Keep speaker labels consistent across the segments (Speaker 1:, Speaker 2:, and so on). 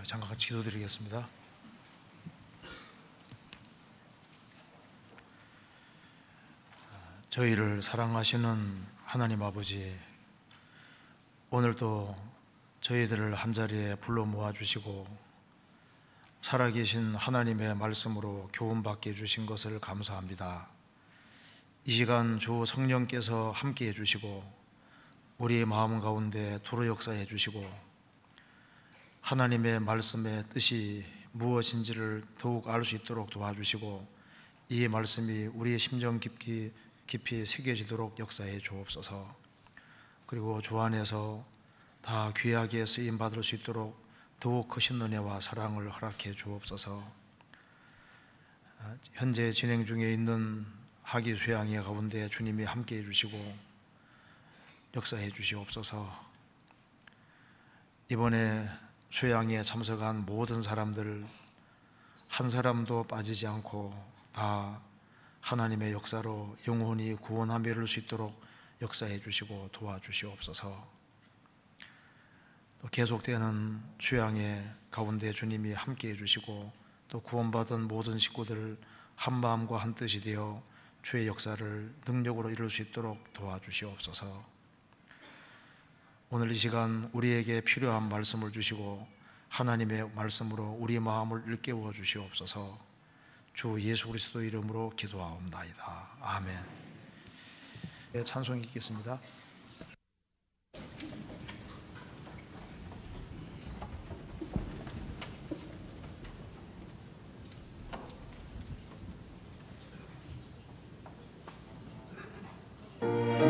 Speaker 1: 거예요. 잠깐 같이 기도드리겠습니다. 아, 저희를 사랑하시는 하나님 아버지, 오늘도 저희들을 한 자리에 불러 모아 주시고 살아계신 하나님의 말씀으로 교훈받게 주신 것을 감사합니다. 이 시간 주 성령께서 함께 해주시고 우리의 마음 가운데 두루 역사해 주시고 하나님의 말씀의 뜻이 무엇인지를 더욱 알 수 있도록 도와주시고 이 말씀이 우리의 심정 깊이 깊이 새겨지도록 역사해 주옵소서. 그리고 주 안에서 다 귀하게 쓰임 받을 수 있도록 더욱 크신 은혜와 사랑을 허락해 주옵소서. 아, 현재 진행 중에 있는 학위 수양회 가운데 주님이 함께 해주시고 역사해 주시옵소서. 이번에 수양에 참석한 모든 사람들 한 사람도 빠지지 않고 다 하나님의 역사로 영혼이 구원함에 이룰수 있도록 역사해 주시고 도와주시옵소서. 또 계속되는 주양의 가운데 주님이 함께해 주시고 또 구원받은 모든 식구들 한 마음과 한 뜻이 되어 주의 역사를 능력으로 이룰 수 있도록 도와주시옵소서. 오늘 이 시간 우리에게 필요한 말씀을 주시고 하나님의 말씀으로 우리 마음을 일깨워 주시옵소서 주 예수 그리스도 이름으로 기도하옵나이다. 아멘. 네, 찬송이 있겠습니다. thank you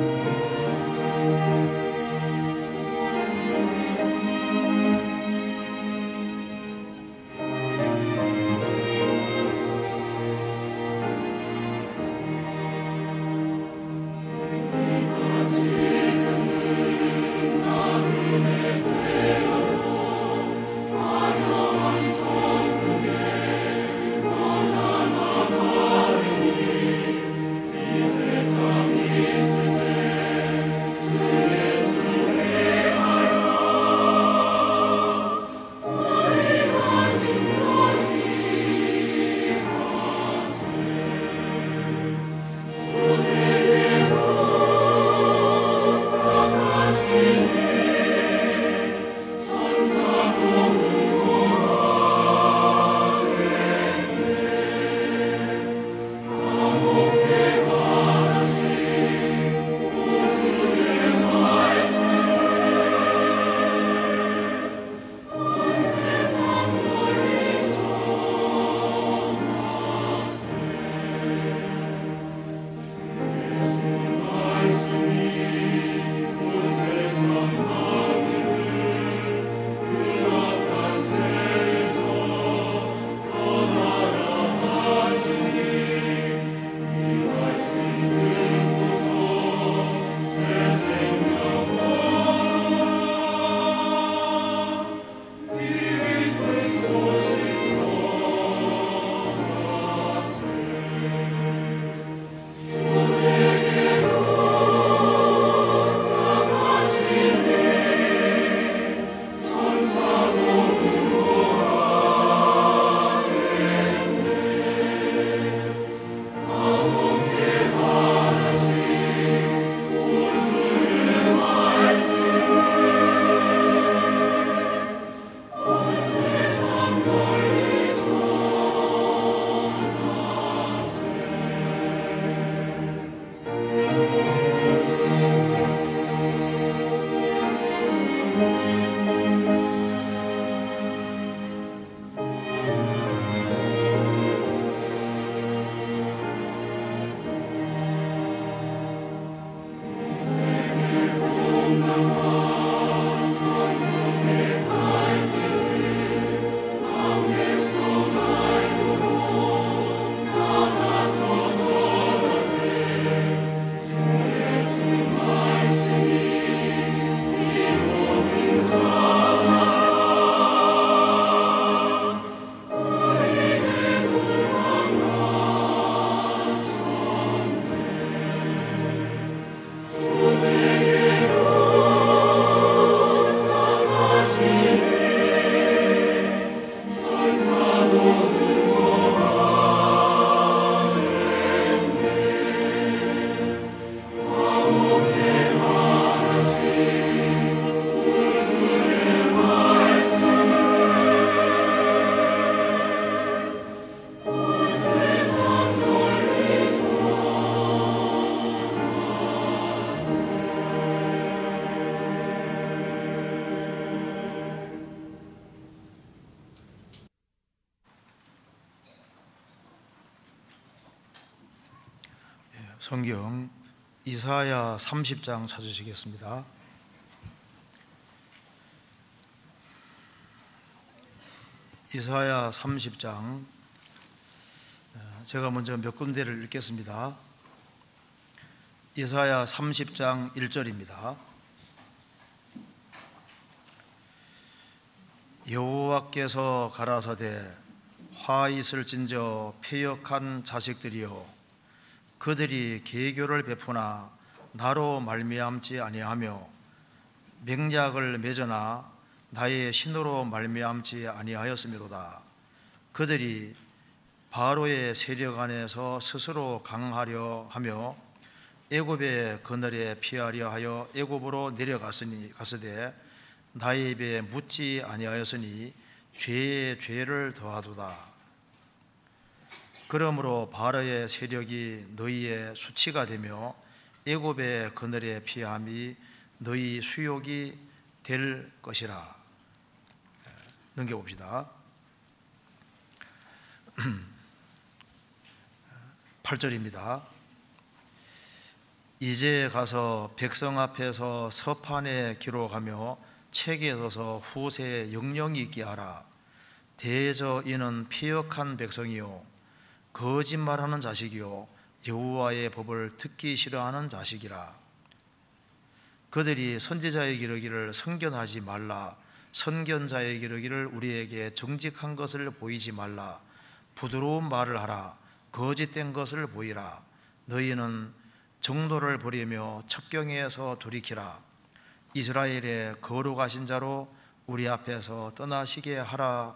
Speaker 1: 성경 이사야 30장 찾으시겠습니다. 이사야 30장 제가 먼저 몇 군데를 읽겠습니다. 이사야 30장 1절입니다. 여호와께서 가라사대 화 있을진저 폐역한 자식들이여 그들이 계교를 베푸나 나로 말미암지 아니하며 맹약을 맺어나 나의 신으로 말미암지 아니하였으므로다 그들이 바로의 세력 안에서 스스로 강하려 하며 애굽의 그늘에 피하려 하여 애굽으로 내려갔으니 가스되 나의 입에 묻지 아니하였으니 죄의 죄를 더하도다. 그러므로 바로의 세력이 너희의 수치가 되며 애굽의 그늘에 피함이 너희 수욕이 될 것이라 예, 넘겨봅시다 8절입니다 이제 가서 백성 앞에서 서판에 기록하며 책에 서서 후세에 영령이 있게 하라 대저 이는 피역한 백성이요 거짓말하는 자식이요 여호와의 법을 듣기 싫어하는 자식이라 그들이 선지자의 기러기를 성견하지 말라 선견자의 기러기를 우리에게 정직한 것을 보이지 말라 부드러운 말을 하라 거짓된 것을 보이라 너희는 정도를 버리며 첩경에서 돌이키라 이스라엘의 거룩하신 자로 우리 앞에서 떠나시게 하라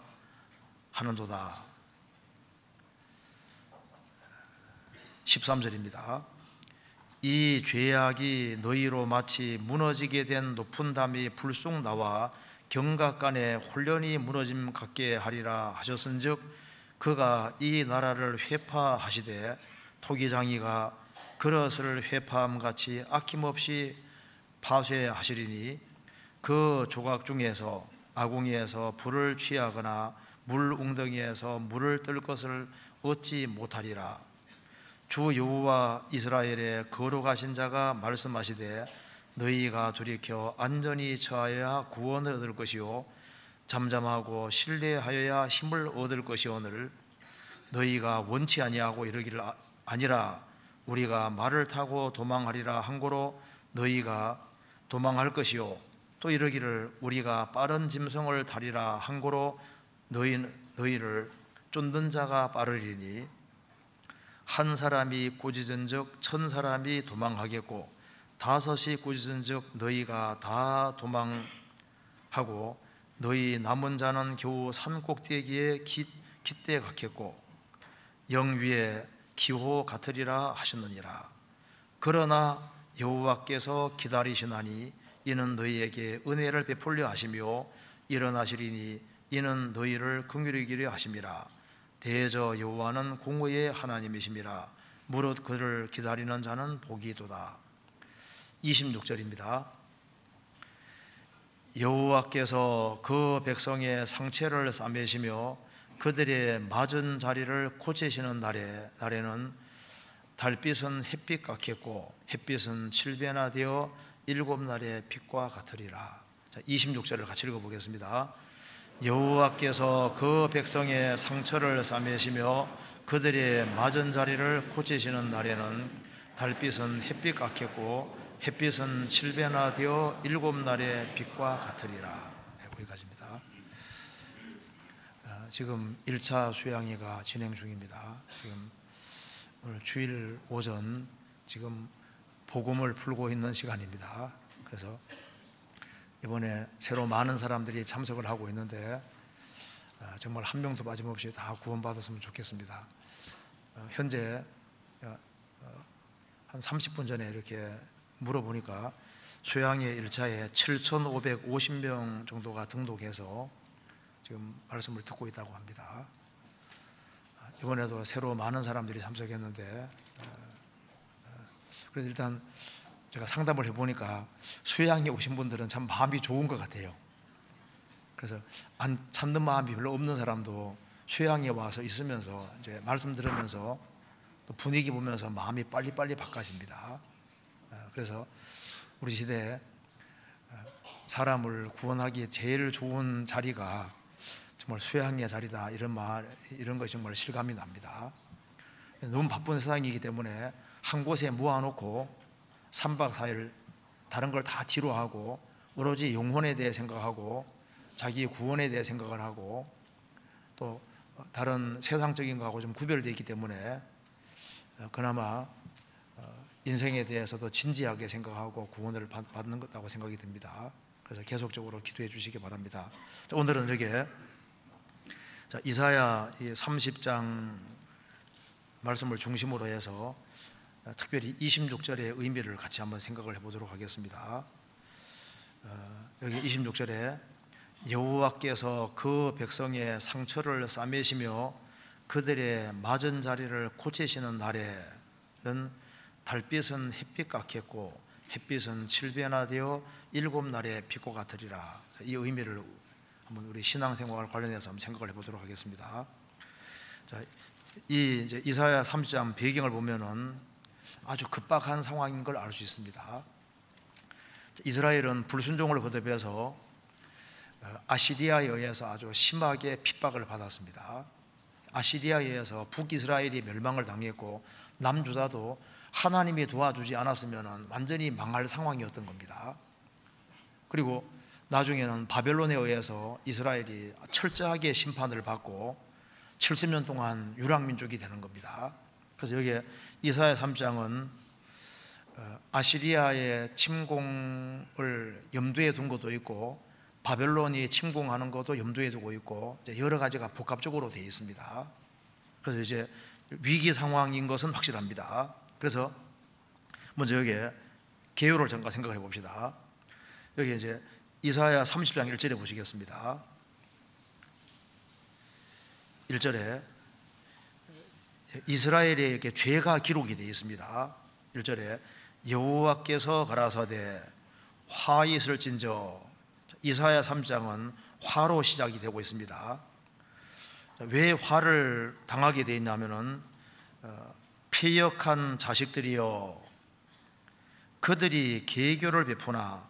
Speaker 1: 하는도다 13절입니다. 이 죄악이 너희로 마치 무너지게 된 높은 담이 불쑥 나와 경각간에 홀연히 무너짐 같게 하리라 하셨은즉 그가 이 나라를 회파하시되 토기장이가 그릇을 회파함 같이 아낌없이 파쇄하시리니 그 조각 중에서 아궁이에서 불을 취하거나 물 웅덩이에서 물을 뜰 것을 얻지 못하리라 주 여호와 이스라엘의 거룩하신 자가 말씀하시되 너희가 돌이켜 안전히 처하여야 구원을 얻을 것이요 잠잠하고 신뢰하여야 힘을 얻을 것이오늘 너희가 원치 아니하고 이러기를 아, 아니라 우리가 말을 타고 도망하리라 한고로 너희가 도망할 것이요 또 이러기를 우리가 빠른 짐승을 타리라 한고로 너희 너희를 쫓는 자가 빠르리니 한 사람이 꾸짖은 적천 사람이 도망하겠고 다섯이 꾸짖은 적 너희가 다 도망하고 너희 남은 자는 겨우 산 꼭대기에 깃, 대 같겠고 영 위에 기호 같으리라 하시느니라 그러나 여호와께서 기다리시나니 이는 너희에게 은혜를 베풀려 하시며 일어나시리니 이는 너희를 긍휼히 기려 하심이라 대저 여호와는 공의의 하나님이십니다. 무릇 그를 기다리는 자는 복이도다. 26절입니다. 여호와께서 그 백성의 상처를 싸매시며 그들의 맞은 자리를 고치시는 날에 날에는 달빛은 햇빛 같겠고 햇빛은 7배나 되어 일곱 날의 빛과 같으리라. 자, 26절을 같이 읽어 보겠습니다. 여호와께서 그 백성의 상처를 싸매시며 그들의 맞은 자리를 고치시는 날에는 달빛은 햇빛 같겠고 햇빛은 7배나 되어 일곱 날의 빛과 같으리라 네, 거기까지입니다 어, 지금 1차 수양회가 진행 중입니다 지금 오늘 주일 오전 지금 복음을 풀고 있는 시간입니다 그래서 이번에 새로 많은 사람들이 참석을 하고 있는데 아, 정말 한 명도 빠짐없이 다 구원받았으면 좋겠습니다. 어, 현재 어, 어, 한 30분 전에 이렇게 물어보니까 수양의 1차에 7,550명 정도가 등록해서 지금 말씀을 듣고 있다고 합니다. 아, 이번에도 새로 많은 사람들이 참석했는데 그래서 일단 제가 상담을 해보니까 수양에 오신 분들은 참 마음이 좋은 것 같아요. 그래서 안 참는 마음이 별로 없는 사람도 수양에 와서 있으면서 이제 말씀 들으면서 또 분위기 보면서 마음이 빨리빨리 바꿔집니다. 어, 그래서 우리 시대에 어, 사람을 구원하기에 제일 좋은 자리가 정말 수양의 자리다 이런 말 이런 것이 정말 실감이 납니다. 너무 바쁜 세상이기 때문에 한 곳에 모아놓고 3박 4일 다른 걸 다 뒤로 하고 오로지 영혼에 대해 생각하고 자기의 구원에 대해 생각을 하고 또 다른 세상적인 거하고 좀 구별되어 있기 때문에 어, 그나마 어, 인생에 대해서도 진지하게 생각하고 구원을 받는 것이라고 생각이 듭니다. 그래서 계속적으로 기도해 주시기 바랍니다. 오늘은 이렇게 이사야 30장 말씀을 중심으로 해서 아, 특별히 26절의 의미를 같이 한번 생각을 해보도록 하겠습니다. 어, 여기 26절에 여호와께서 그 백성의 상처를 싸매시며 그들의 맞은 자리를 고치시는 날에는 달빛은 햇빛 같겠고 햇빛은 7배나 되어 일곱 날의 빛과 같으리라 이 의미를 한번 우리 신앙생활 관련해서 한번 생각을 해보도록 하겠습니다 자, 이 이제 이사야 30장 배경을 보면은 아주 급박한 상황인 걸 알 수 있습니다. 이스라엘은 불순종을 거듭해서 어, 아시리아에 의해서 아주 심하게 핍박을 받았습니다. 아시리아에 의해서 북이스라엘이 멸망을 당했고 남주다도 하나님이 도와주지 않았으면 완전히 망할 상황이었던 겁니다. 그리고 나중에는 바벨론에 의해서 이스라엘이 철저하게 심판을 받고 70년 동안 유랑민족이 되는 겁니다. 그래서 여기에 이사야 3장은 어, 아시리아의 침공을 염두에 둔 것도 있고 바벨론이 침공하는 것도 염두에 두고 있고 여러 가지가 복합적으로 되어 있습니다. 그래서 이제 위기 상황인 것은 확실합니다. 그래서 먼저 여기에 개요를 잠깐 생각해 봅시다. 여기 이제 이사야 30장 1절에 보시겠습니다. 1절에 이스라엘에게 죄가 기록이 되어 있습니다. 1절에 여호와께서 가라사대 화 있을진저 이사야 3장은 화로 시작이 되고 있습니다. 왜 화를 당하게 되어 냐면은 폐역한 어, 자식들이여 그들이 계교를 베푸나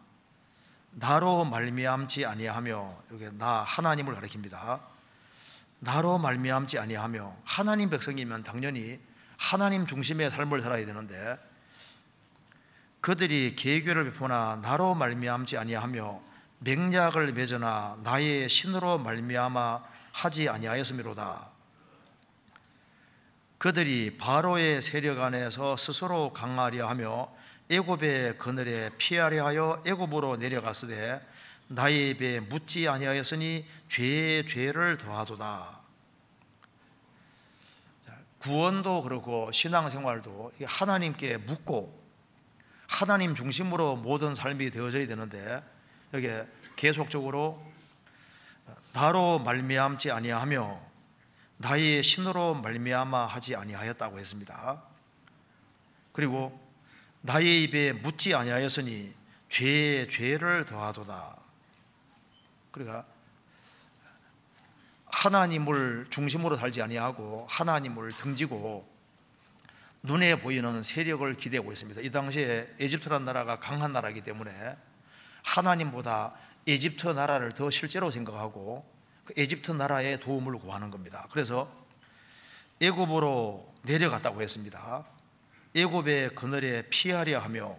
Speaker 1: 나로 말미암지 아니하며 여기 나 하나님을 가리킵니다. 나로 말미암지 아니하며 하나님 백성이면 당연히 하나님 중심의 삶을 살아야 되는데 그들이 계교를 베푸나 나로 말미암지 아니하며 맹약을 맺으나 나의 신으로 말미암아 하지 아니하였음이로다. 그들이 바로의 세력 안에서 스스로 강하려 하며 애굽의 그늘에 피하려 하여 애굽으로 내려갔으되 나의 입에 묻지 아니하였으니 죄의 죄를 더하도다. 구원도 그렇고 신앙생활도 하나님께 묻고 하나님 중심으로 모든 삶이 되어져야 되는데 여기 계속적으로 나로 말미암지 아니하며 나의 신으로 말미암아 하지 아니하였다고 했습니다. 그리고 나의 입에 묻지 아니하였으니 죄의 죄를 더하도다. 그러니까 하나님을 중심으로 살지 아니하고 하나님을 등지고 눈에 보이는 세력을 기대고 있습니다. 이 당시에 에집트란 나라가 강한 나라이기 때문에 하나님보다 에집트 나라를 더 실제로 생각하고 그 에집트 나라의 도움을 구하는 겁니다. 그래서 애굽으로 내려갔다고 했습니다. 애굽의 그늘에 피하려 하며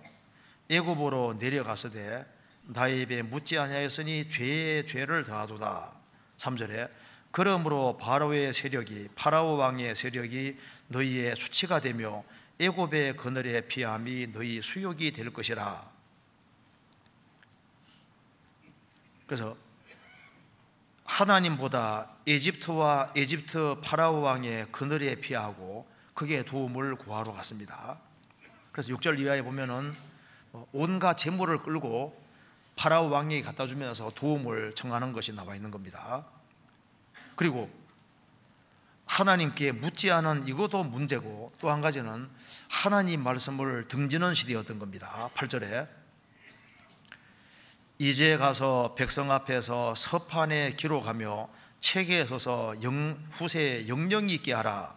Speaker 1: 애굽으로 내려가서되 나의 입에 묻지 아니하였으니 죄의 죄를 다하도다 3절에 그러므로 바로의 세력이 파라오 왕의 세력이 너희의 수치가 되며 애굽의 그늘에 피함이 너희 수욕이 될 것이라 그래서 하나님보다 에집트와 에집트 파라오 왕의 그늘에 피하고 그게 도움을 구하러 갔습니다. 그래서 6절 이하에 보면은 뭐 온갖 재물을 끌고 파라오 왕에게 갖다 주면서 도움을 청하는 것이 나와 있는 겁니다. 그리고 하나님께 묻지 않은 이것도 문제고 또 한 가지는 하나님 말씀을 등지는 시대였던 겁니다. 8절에 이제 가서 백성 앞에서 서판에 기록하며 책에 서서 영, 후세에 영령이 있게 하라.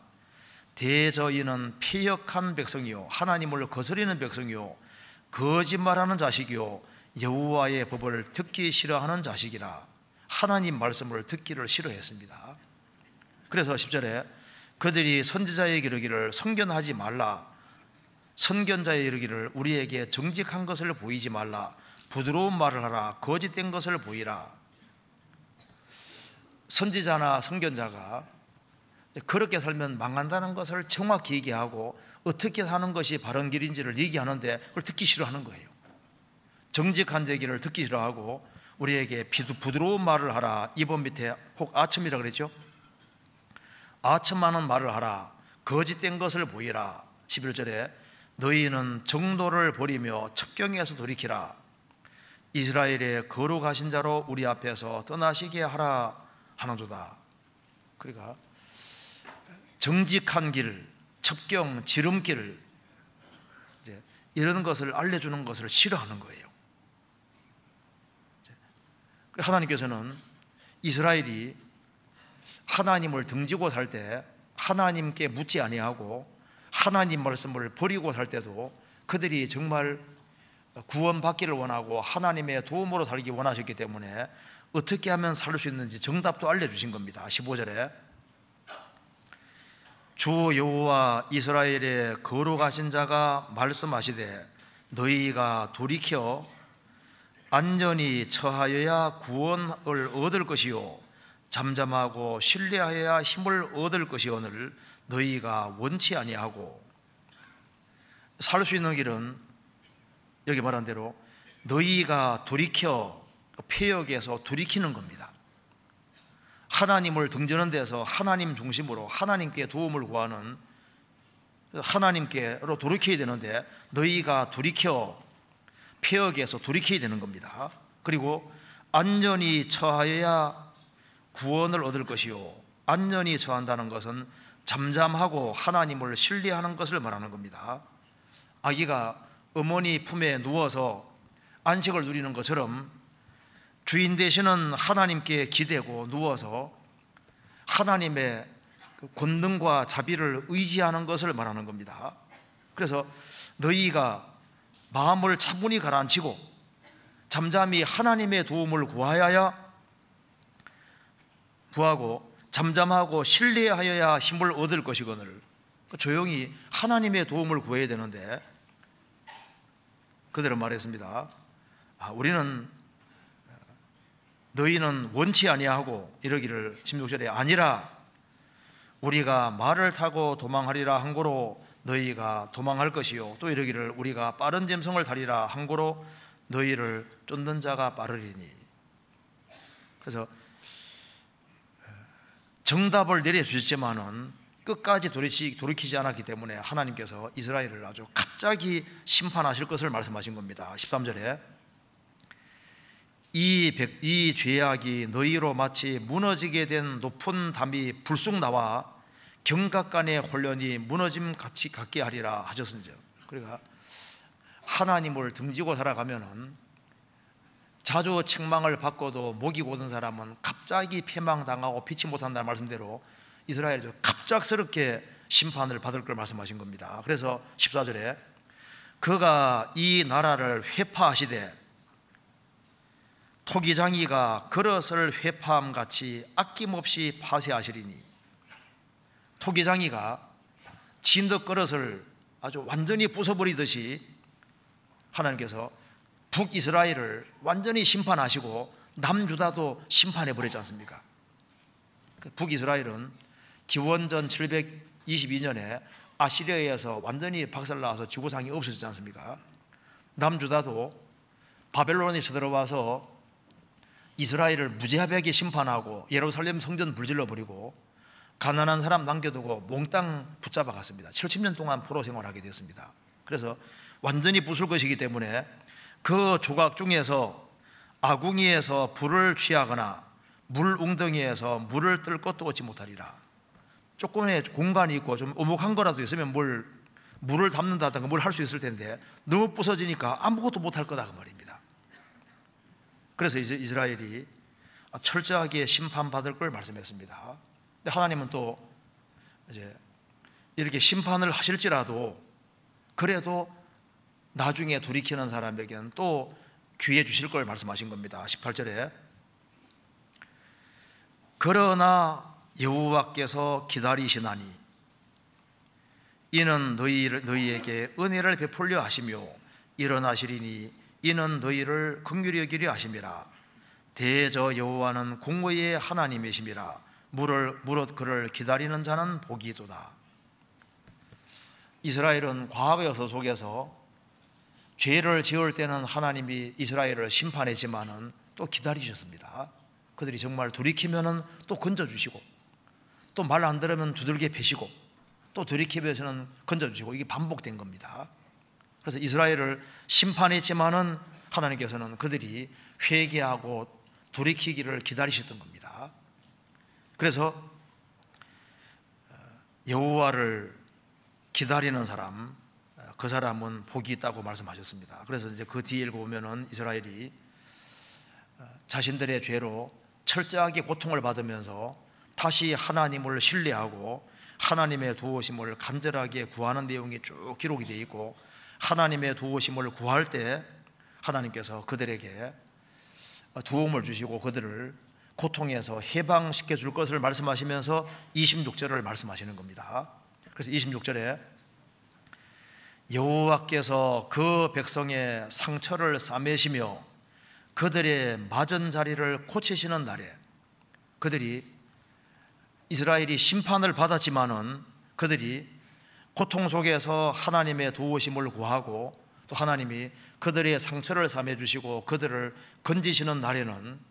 Speaker 1: 대저희는 폐역한 백성이요 하나님을 거스리는 백성이요 거짓말하는 자식이요 여호와의 법을 듣기 싫어하는 자식이라 하나님 말씀을 듣기를 싫어했습니다. 그래서 10절에 그들이 선지자의 이르기를 성견하지 말라 선견자의 이르기를 우리에게 정직한 것을 보이지 말라 부드러운 말을 하라 거짓된 것을 보이라 선지자나 선견자가 그렇게 살면 망한다는 것을 정확히 얘기하고 어떻게 사는 것이 바른 길인지를 얘기하는데 그걸 듣기 싫어하는 거예요 정직한 얘기를 듣기 싫어하고 우리에게 부드러운 말을 하라. 이번 밑에 혹 아첨이라 그랬죠? 아첨하는 말을 하라. 거짓된 것을 보이라. 11절에 너희는 정도를 버리며 척경에서 돌이키라. 이스라엘의 거룩하신 자로 우리 앞에서 떠나시게 하라 하나도다. 그러니까 정직한 길, 첩경, 지름길 이제 이런 것을 알려주는 것을 싫어하는 거예요. 그러니까 하나님께서는 이스라엘이 하나님을 등지고 살 때 하나님께 묻지 아니하고 하나님 말씀을 버리고 살 때도 그들이 정말 구원받기를 원하고 하나님의 도움으로 살기 원하셨기 때문에 어떻게 하면 살 수 있는지 정답도 알려주신 겁니다 15절에 주 여호와 이스라엘의 거룩하신 자가 말씀하시되 너희가 돌이켜 안전히 처하여야 구원을 얻을 것이요 잠잠하고 신뢰하여야 힘을 얻을 것이오늘 너희가 원치 아니하고 살 수 있는 길은 여기 말한 대로 너희가 돌이켜 폐역에서 돌이키는 겁니다. 하나님을 등지는 데서 하나님 중심으로 하나님께 도움을 구하는 하나님께로 돌이켜야 되는데 너희가 돌이켜 폐역에서 돌이켜야 되는 겁니다. 그리고 안전히 처하여야 구원을 얻을 것이요. 안전히 처한다는 것은 잠잠하고 하나님을 신뢰하는 것을 말하는 겁니다. 아기가 어머니 품에 누워서 안식을 누리는 것처럼 주인 되시는 하나님께 기대고 누워서 하나님의 그 권능과 자비를 의지하는 것을 말하는 겁니다. 그래서 너희가 마음을 차분히 가라앉히고 잠잠히 하나님의 도움을 구하여야 구하고 잠잠하고 신뢰하여야 힘을 얻을 것이거늘 그 조용히 하나님의 도움을 구해야 되는데 그들은 말했습니다. 아, 우리는 너희는 원치 아니하고 이러기를 16절에 아니라 우리가 말을 타고 도망하리라 한 거로 너희가 도망할 것이요 또 이르기를 우리가 빠른 짐승을 달리라 항고로 너희를 쫓는 자가 빠르리니 그래서 어, 정답을 내려주셨지만은 끝까지 돌이키지 않았기 때문에 하나님께서 이스라엘을 아주 갑자기 심판하실 것을 말씀하신 겁니다 13절에 이, 백, 이 죄악이 너희로 마치 무너지게 된 높은 담이 불쑥 나와 경각간의 혼련이 무너짐 같이 갖게 하리라 하셨은즉 그러니까 하나님을 등지고 살아가면은 자주 책망을 받고도 목이 고든 사람은 갑자기 패망당하고 피치 못한다는 말씀대로 이스라엘이 갑작스럽게 심판을 받을 걸 말씀하신 겁니다 그래서 14절에 그가 이 나라를 회파하시되 토기장이가 그릇을 회파함같이 아낌없이 파쇄하시리니 토기장이가 진덕 그릇을 아주 완전히 부숴버리듯이 하나님께서 북이스라엘을 완전히 심판하시고 남주다도 심판해 버리지 않습니까? 그 북이스라엘은 기원전 722년에 아시리아에서 완전히 박살나서 지구상이 없어지지 않습니까? 남주다도 바벨론이 쳐들어와서 이스라엘을 무자비하게 심판하고 예루살렘 성전 불질러 버리고 가난한 사람 남겨두고 몽땅 붙잡아 갔습니다. 70년 동안 포로 생활하게 됐습니다. 그래서 완전히 부술 것이기 때문에 그 조각 중에서 아궁이에서 불을 취하거나 물 웅덩이에서 물을 뜰 것도 얻지 못하리라. 조금의 공간이 있고 좀 오목한 거라도 있으면 뭘 물을 담는다든가 뭘 할 수 있을 텐데 너무 부서지니까 아무것도 못할 거다 그 말입니다. 그래서 이제 이스라엘이 철저하게 심판받을 걸 말씀했습니다. 하나님은 또 이제 이렇게 심판을 하실지라도 그래도 나중에 돌이키는 사람에게는 또 귀해 주실 걸 말씀하신 겁니다. 18절에 그러나 여호와께서 기다리시나니 이는 너희를 너희에게 은혜를 베풀려 하시며 일어나시리니 이는 너희를 긍휼히 여기려 하심이라 대저 여호와는 공의의 하나님이심이라 물을 무릇 그를 기다리는 자는 복이 도다. 이스라엘은 과학의 어 속에서 죄를 지을 때는 하나님이 이스라엘을 심판했지만은 또 기다리셨습니다. 그들이 정말 돌이키면은 또 건져 주시고 또 말 안 들으면 두들겨 패시고 또 돌이키면서는 건져 주시고 이게 반복된 겁니다. 그래서 이스라엘을 심판했지만은 하나님께서는 그들이 회개하고 돌이키기를 기다리셨던 겁니다. 그래서 어, 여호와를 기다리는 사람 어, 그 사람은 복이 있다고 말씀하셨습니다. 그래서 이제 그 뒤에 읽어보면은 이스라엘이 어, 자신들의 죄로 철저하게 고통을 받으면서 다시 하나님을 신뢰하고 하나님의 도우심을 간절하게 구하는 내용이 쭉 기록이 되어 있고 하나님의 도우심을 구할 때 하나님께서 그들에게 도움을 주시고 그들을 고통에서 해방시켜 줄 것을 말씀하시면서 26절을 말씀하시는 겁니다. 그래서 26절에 여호와께서 그 백성의 상처를 싸매시며 그들의 맞은 자리를 고치시는 날에 그들이 이스라엘이 심판을 받았지만은 그들이 고통 속에서 하나님의 도우심을 구하고 또 하나님이 그들의 상처를 삼해 주시고 그들을 건지시는 날에는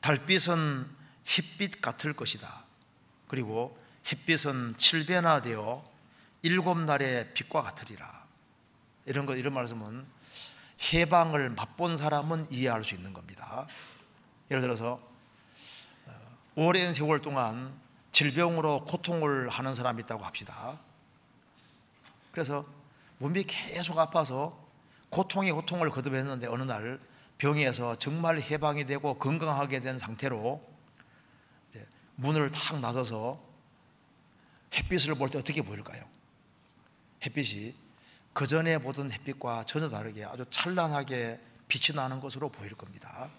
Speaker 1: 달빛은 햇빛 같을 것이다. 그리고 햇빛은 칠배나 되어 일곱 날의 빛과 같으리라. 이런 거 이런 말씀은 해방을 맛본 사람은 이해할 수 있는 겁니다. 예를 들어서 어, 오랜 세월 동안 질병으로 고통을 하는 사람이 있다고 합시다. 그래서 몸이 계속 아파서 고통이 고통을 거듭했는데 어느 날 병에서 정말 해방이 되고 건강하게 된 상태로 문을 탁 나서서 햇빛을 볼 때 어떻게 보일까요? 햇빛이 그 전에 보던 햇빛과 전혀 다르게 아주 찬란하게 빛이 나는 것으로 보일 겁니다.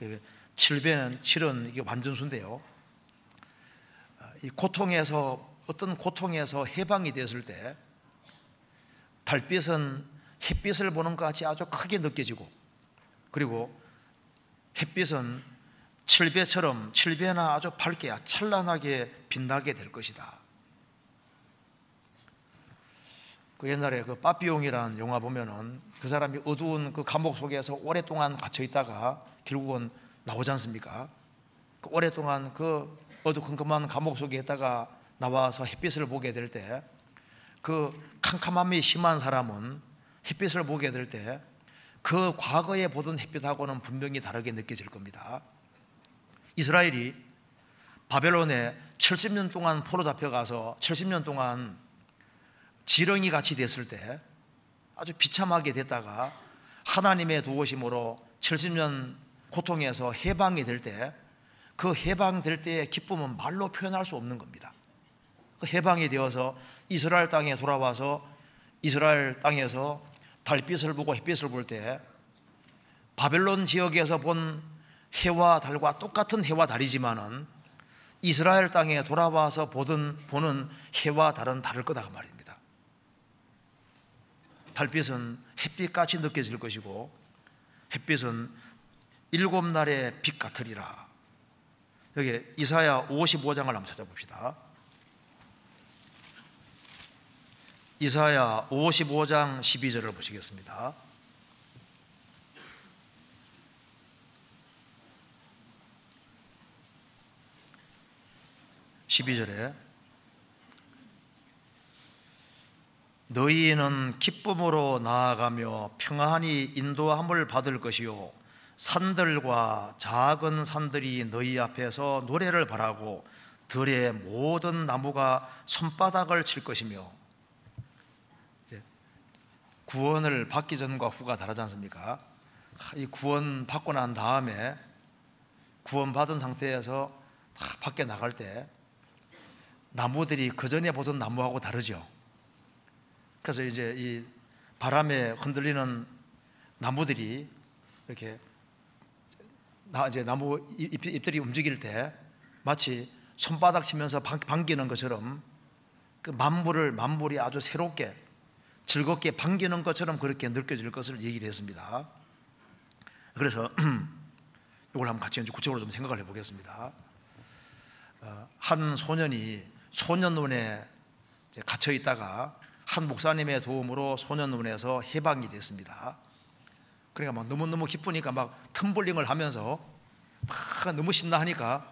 Speaker 1: 7배는 그 7은 이게 완전수인데요. 아, 이 고통에서 어떤 고통에서 해방이 됐을 때 달빛은 햇빛을 보는 것 같이 아주 크게 느껴지고 그리고 햇빛은 칠배처럼 칠배나 아주 밝게 찬란하게 빛나게 될 것이다. 그 옛날에 그 빠삐용이라는 영화 보면은 그 사람이 어두운 그 감옥 속에서 오랫동안 갇혀 있다가 결국은 나오지 않습니까? 그 오랫동안 그 어두컴컴한 감옥 속에 있다가 나와서 햇빛을 보게 될 때 그 캄캄함이 심한 사람은 햇빛을 보게 될때 그 과거에 보던 햇빛하고는 분명히 다르게 느껴질 겁니다. 이스라엘이 바벨론에 70년 동안 포로 잡혀가서 70년 동안 지렁이 같이 됐을 때 아주 비참하게 됐다가 하나님의 도우심으로 70년 고통에서 해방이 될 때 그 해방될 때의 기쁨은 말로 표현할 수 없는 겁니다. 그 해방이 되어서 이스라엘 땅에 돌아와서 이스라엘 땅에서 달빛을 보고 햇빛을 볼 때 바벨론 지역에서 본 해와 달과 똑같은 해와 달이지만은 이스라엘 땅에 돌아와서 보던 보는 해와 달은 다를 거다 그 말입니다. 달빛은 햇빛같이 느껴질 것이고 햇빛은 일곱 날의 빛 같으리라. 여기 이사야 55장을 한번 찾아봅시다. 이사야 55장 12절을 보시겠습니다. (12절에) 너희는 기쁨으로 나아가며 평안히 인도함을 받을 것이요 산들과 작은 산들이 너희 앞에서 노래를 바라고 들의 모든 나무가 손바닥을 칠 것이며 구원을 받기 전과 후가 다르지 않습니까? 이 구원 받고 난 다음에 구원 받은 상태에서 다 밖에 나갈 때 나무들이 그 전에 보던 나무하고 다르죠. 그래서 이제 이 바람에 흔들리는 나무들이 이렇게 나 이제 나무 잎, 들이 움직일 때 마치 손바닥 치면서 반기는 것처럼 그 만물을 만물이 아주 새롭게 즐겁게 반기는 것처럼 그렇게 느껴질 것을 얘기를 했습니다. 그래서 이걸 한번 같이 구체적으로 좀 생각을 해보겠습니다. 어, 한 소년이 소년원에 갇혀 있다가 한 목사님의 도움으로 소년원에서 해방이 됐습니다. 그러니까 막 너무너무 기쁘니까 막 틈볼링을 하면서 막 너무 신나하니까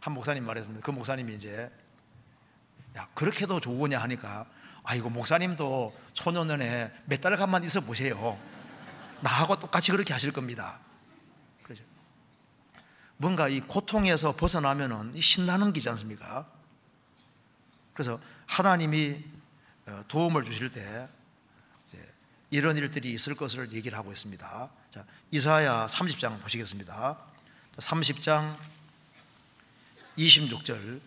Speaker 1: 한 목사님 말했습니다. 그 목사님이 이제 야, 그렇게도 좋으냐 하니까 아이고 목사님도 소년원에 몇 달간만 있어 보세요. 나하고 똑같이 그렇게 하실 겁니다. 그러죠. 뭔가 이 고통에서 벗어나면은 신나는 기지 않습니까? 그래서 하나님이 어, 도움을 주실 때 이런 일들이 있을 것을 얘기를 하고 있습니다. 자, 이사야 30장 보시겠습니다. 30장 26절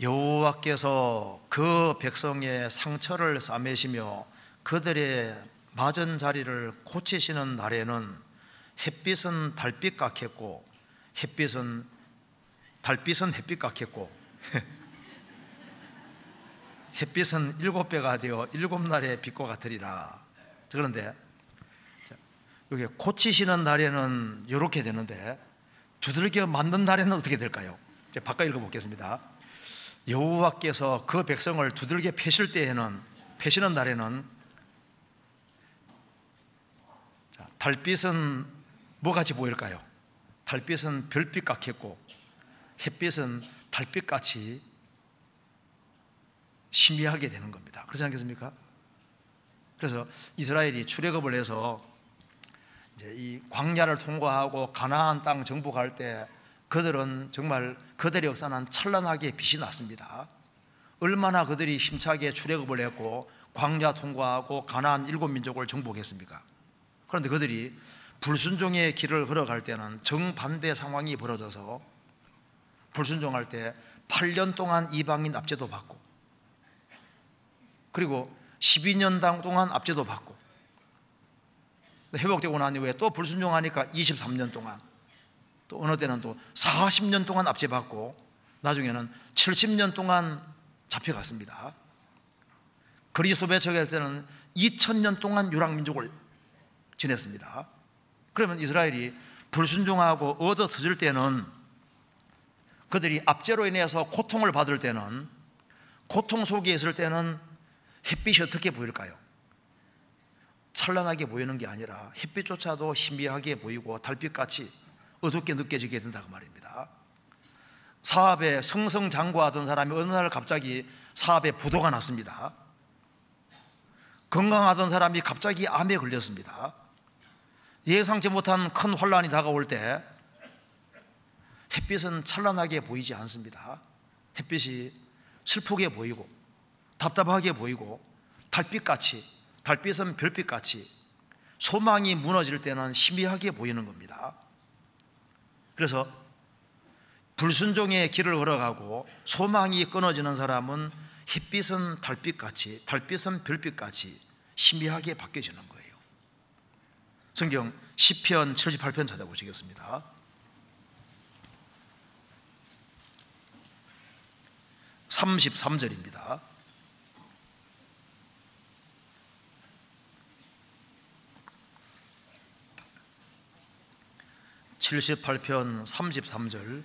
Speaker 1: 여호와께서 그 백성의 상처를 싸매시며 그들의 맞은 자리를 고치시는 날에는 햇빛은 달빛 같겠고 햇빛은 달빛은 햇빛 같겠고 햇빛은 일곱 배가 되어 일곱 날의 빛과 같으리라 그런데 여기 고치시는 날에는 이렇게 되는데 두들겨 맞는 날에는 어떻게 될까요? 제가 바꿔 읽어보겠습니다 여호와께서 그 백성을 두들겨 패실 때에는 패시는 날에는 자, 달빛은 뭐같이 보일까요? 달빛은 별빛 같겠고 햇빛은 달빛같이 심히하게 되는 겁니다. 그렇지 않겠습니까? 그래서 이스라엘이 출애굽을 해서 이제 이 광야를 통과하고 가나안 땅 정복할 때 그들은 정말 그들의 역사는 찬란하게 빛이 났습니다. 얼마나 그들이 힘차게 출애굽을 했고 광야 통과하고 가나안 일곱 민족을 정복했습니까? 그런데 그들이 불순종의 길을 걸어갈 때는 정반대 상황이 벌어져서 불순종할 때 8년 동안 이방인 압제도 받고 그리고 12년 동안 압제도 받고 회복되고 난 이후에 또 불순종하니까 23년 동안 또 어느 때는 또 40년 동안 압제받고 나중에는 70년 동안 잡혀갔습니다. 그리스도배 적할 때는 2000년 동안 유랑민족을 지냈습니다. 그러면 이스라엘이 불순종하고 얻어 터질 때는 그들이 압제로 인해서 고통을 받을 때는 고통 속에 있을 때는 햇빛이 어떻게 보일까요? 찬란하게 보이는 게 아니라 햇빛조차도 신비하게 보이고 달빛같이 어둡게 느껴지게 된다고 말입니다. 사업에 성성장구하던 사람이 어느 날 갑자기 사업에 부도가 났습니다. 건강하던 사람이 갑자기 암에 걸렸습니다. 예상치 못한 큰 혼란이 다가올 때 햇빛은 찬란하게 보이지 않습니다. 햇빛이 슬프게 보이고 답답하게 보이고 달빛같이 달빛은 별빛같이 소망이 무너질 때는 희미하게 보이는 겁니다. 그래서 불순종의 길을 걸어가고 소망이 끊어지는 사람은 햇빛은 달빛같이 달빛은 별빛같이 희미하게 바뀌어지는 거예요 성경 10편 78편 찾아보시겠습니다 삼십절입니다 78편 33절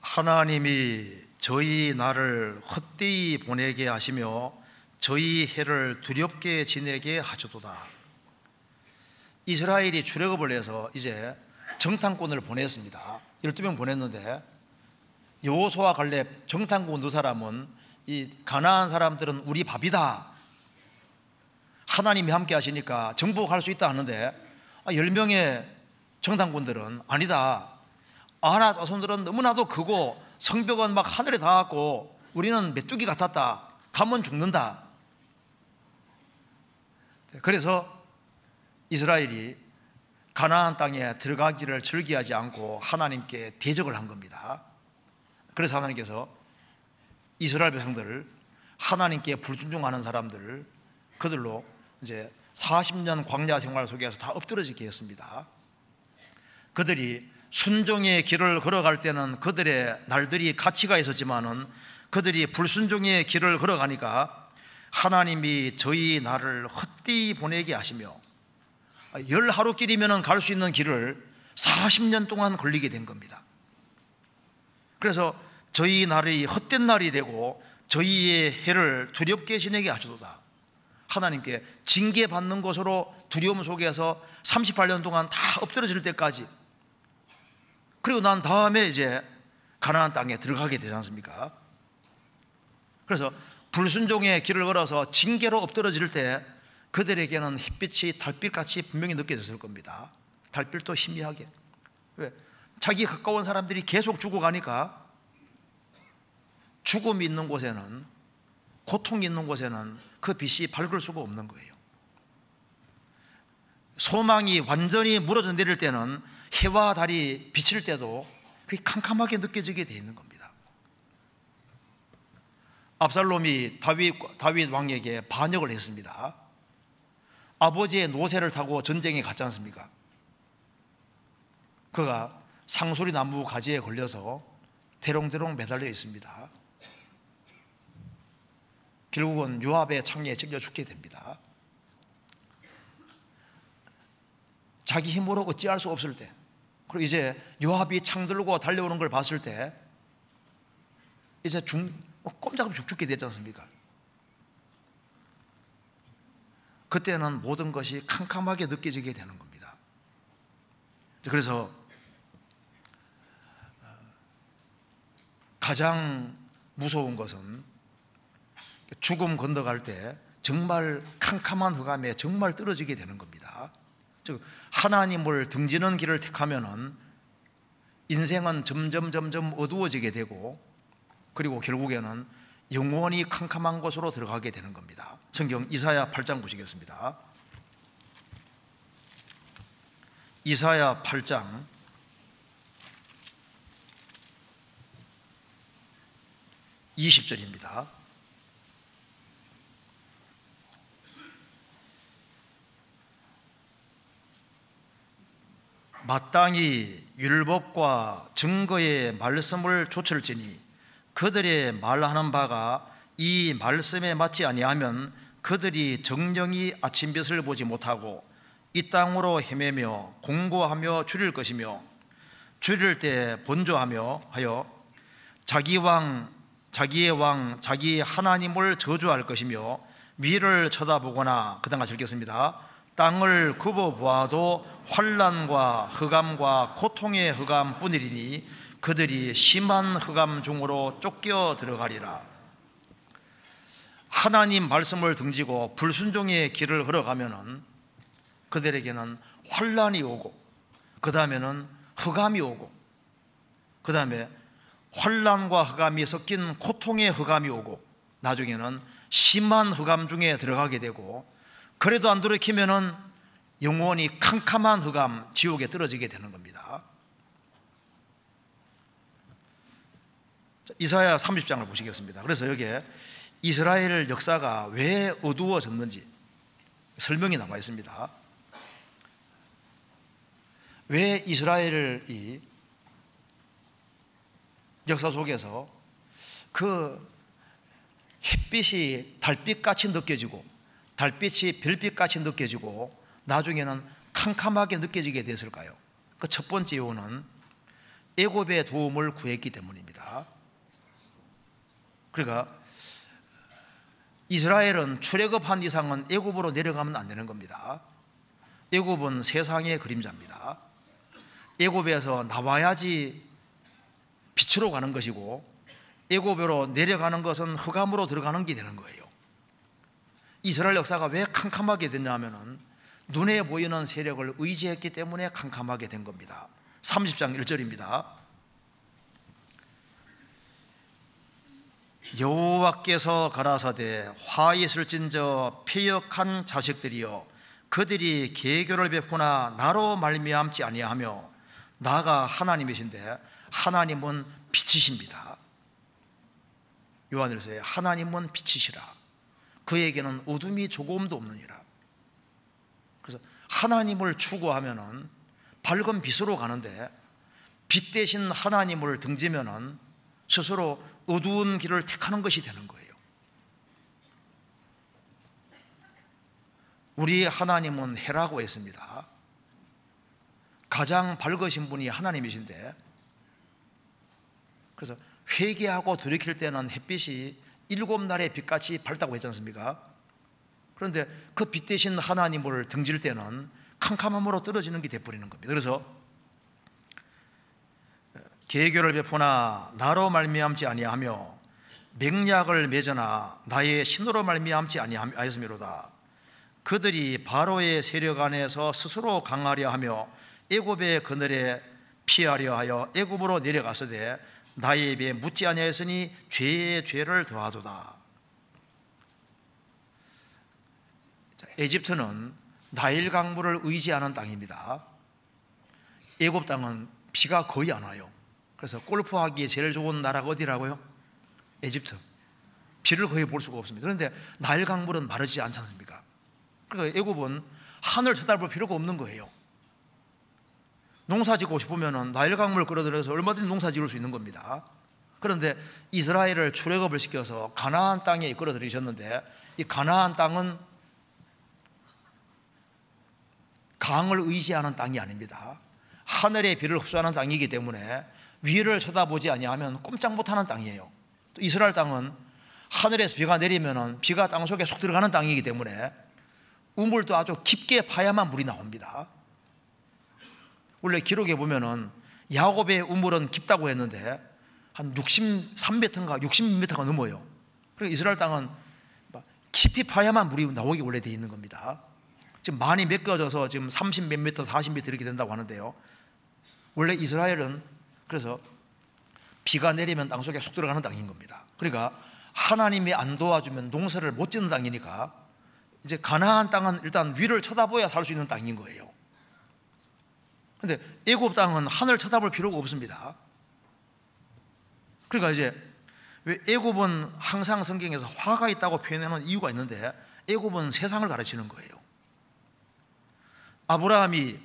Speaker 1: 하나님이 저희 나를 헛되이 보내게 하시며 저희 해를 두렵게 지내게 하셔도다 이스라엘이 출애굽을 해서 이제 정탐꾼을 보냈습니다. 12명 보냈는데 요소와 아 갈렙 정탐꾼 두 사람은 이가나한 사람들은 우리 밥이다. 하나님이 함께 하시니까 정복할 수 있다 하는데 10명의 아, 정당군들은 아니다. 아나 자손들은 너무나도 크고 성벽은 막 하늘에 닿았고 우리는 메뚜기 같았다. 가면 죽는다. 네, 그래서 이스라엘이 가나안 땅에 들어가기를 즐기하지 않고 하나님께 대적을 한 겁니다. 그래서 하나님께서 이스라엘 백성들을 하나님께 불순종하는 사람들을 그들로 이제 40년 광야 생활 속에서 다 엎드러지게 했습니다. 그들이 순종의 길을 걸어갈 때는 그들의 날들이 가치가 있었지만은 그들이 불순종의 길을 걸어가니까 하나님이 저희 날을 헛되 보내게 하시며 열 하루길이면 갈 수 있는 길을 40년 동안 걸리게 된 겁니다. 그래서 저희 날이 헛된 날이 되고 저희의 해를 두렵게 지내게 하시도다. 하나님께 징계받는 것으로 두려움 속에서 38년 동안 다 엎드려질 때까지 그리고 난 다음에 이제 가나안 땅에 들어가게 되지 않습니까? 그래서 불순종의 길을 걸어서 징계로 엎드려질 때 그들에게는 햇빛이 달빛같이 분명히 느껴졌을 겁니다. 달빛도 희미하게. 왜? 자기 가까운 사람들이 계속 죽어가니까 죽음이 있는 곳에는 고통이 있는 곳에는 그 빛이 밝을 수가 없는 거예요. 소망이 완전히 무너져 내릴 때는 해와 달이 비칠 때도 그게 캄캄하게 느껴지게 되어 있는 겁니다. 압살롬이 다윗, 다윗 왕에게 반역을 했습니다. 아버지의 노새를 타고 전쟁에 갔지 않습니까? 그가 상소리 나무 가지에 걸려서 대롱대롱 매달려 있습니다. 결국은 요압의 창에 찔려 죽게 됩니다. 자기 힘으로 어찌할 수 없을 때, 그리고 이제 요압이 창 들고 달려오는 걸 봤을 때, 이제 중, 꼼짝없이 죽게 되지 않습니까? 그때는 모든 것이 캄캄하게 느껴지게 되는 겁니다. 그래서 어, 가장 무서운 것은 죽음 건너갈 때 정말 캄캄한 흑암에 정말 떨어지게 되는 겁니다. 즉 하나님을 등지는 길을 택하면은 인생은 점점 점점 어두워지게 되고 그리고 결국에는 영원히 캄캄한 곳으로 들어가게 되는 겁니다. 성경 이사야 8장 보시겠습니다. 이사야 8장 20절입니다. 마땅히 율법과 증거의 말씀을 조철지니 그들의 말하는 바가 이 말씀에 맞지 아니하면 그들이 정령이 아침빛을 보지 못하고 이 땅으로 헤매며 공고하며 줄일 것이며 줄일 때 번조하며 하여 자기 왕 자기의 왕 자기 하나님을 저주할 것이며 위를 쳐다보거나 그다음과 즐겠습니다 땅을 굽어 보아도 환란과 흑암과 고통의 흑암뿐이니 그들이 심한 흑암 중으로 쫓겨 들어가리라. 하나님 말씀을 등지고 불순종의 길을 걸어가면 그들에게는 환란이 오고 그 다음에는 흑암이 오고 그 다음에 환란과 흑암이 섞인 고통의 흑암이 오고 나중에는 심한 흑암 중에 들어가게 되고 그래도 안 돌이키면은 영원히 캄캄한 흑암 지옥에 떨어지게 되는 겁니다. 이사야 30장을 보시겠습니다. 그래서 여기에 이스라엘 역사가 왜 어두워졌는지 설명이 나와 있습니다. 왜 이스라엘이 역사 속에서 그 햇빛이 달빛같이 느껴지고 달빛이 별빛같이 느껴지고 나중에는 캄캄하게 느껴지게 됐을까요? 그 첫 번째 이유는 애굽의 도움을 구했기 때문입니다. 그러니까 이스라엘은 출애굽한 이상은 애굽으로 내려가면 안 되는 겁니다. 애굽은 세상의 그림자입니다. 애굽에서 나와야지 빛으로 가는 것이고 애굽으로 내려가는 것은 흑암으로 들어가는 게 되는 거예요. 이스라엘 역사가 왜 캄캄하게 됐냐면은 눈에 보이는 세력을 의지했기 때문에 캄캄하게 된 겁니다. 30장 1절입니다. 여호와께서 가라사대 화이슬진저 폐역한 자식들이여 그들이 계교를 베푸나 나로 말미암지 아니하며 나가 하나님이신데 하나님은 빛이십니다. 요한일서에 하나님은 빛이시라. 그에게는 어둠이 조금도 없느니라. 그래서 하나님을 추구하면은 밝은 빛으로 가는데 빛 대신 하나님을 등지면은 스스로 어두운 길을 택하는 것이 되는 거예요. 우리 하나님은 해라고 했습니다. 가장 밝으신 분이 하나님이신데 그래서 회개하고 돌이킬 때는 햇빛이 일곱 날의 빛같이 밝다고 했지 않습니까? 그런데 그 빛 대신 하나님을 등질 때는 캄캄함으로 떨어지는 게 돼버리는 겁니다. 그래서 계교를 베푸나 나로 말미암지 아니하며 맹약을 맺으나 나의 신으로 말미암지 아니하였음이로다. 그들이 바로의 세력 안에서 스스로 강하려 하며 애굽의 그늘에 피하려 하여 애굽으로 내려가서되 나의 입에 묻지 아니하였으니 죄의 죄를 더하도다. 에집트는 나일 강물을 의지하는 땅입니다. 애굽 땅은 비가 거의 안 와요. 그래서 골프하기에 제일 좋은 나라가 어디라고요? 에집트. 비를 거의 볼 수가 없습니다. 그런데 나일 강물은 마르지 않지 않습니까? 그러니까 애굽은 하늘 쳐다볼 필요가 없는 거예요. 농사짓고 싶으면 나일강물 끌어들여서 얼마든지 농사지을 수 있는 겁니다. 그런데 이스라엘을 출애굽을 시켜서 가나안 땅에 끌어들이셨는데 이 가나안 땅은 강을 의지하는 땅이 아닙니다. 하늘의 비를 흡수하는 땅이기 때문에 위를 쳐다보지 아니하면 꼼짝 못하는 땅이에요. 또 이스라엘 땅은 하늘에서 비가 내리면 비가 땅 속에 쏙 들어가는 땅이기 때문에 우물도 아주 깊게 파야만 물이 나옵니다. 원래 기록에 보면은 야곱의 우물은 깊다고 했는데 한 63m인가 60m가 넘어요. 그리고 이스라엘 땅은 깊이 파야만 물이 나오게 원래 돼 있는 겁니다. 지금 많이 메꿔져서 지금 30몇 미터, 40 미터 이렇게 된다고 하는데요. 원래 이스라엘은 그래서 비가 내리면 땅 속에 쏙 들어가는 땅인 겁니다. 그러니까 하나님이 안 도와주면 농사를 못 짓는 땅이니까 이제 가나안 땅은 일단 위를 쳐다보야 살 수 있는 땅인 거예요. 근데 애굽 땅은 하늘 쳐다볼 필요가 없습니다. 그러니까 이제 왜 애굽은 항상 성경에서 화가 있다고 표현하는 이유가 있는데 애굽은 세상을 가르치는 거예요. 아브라함이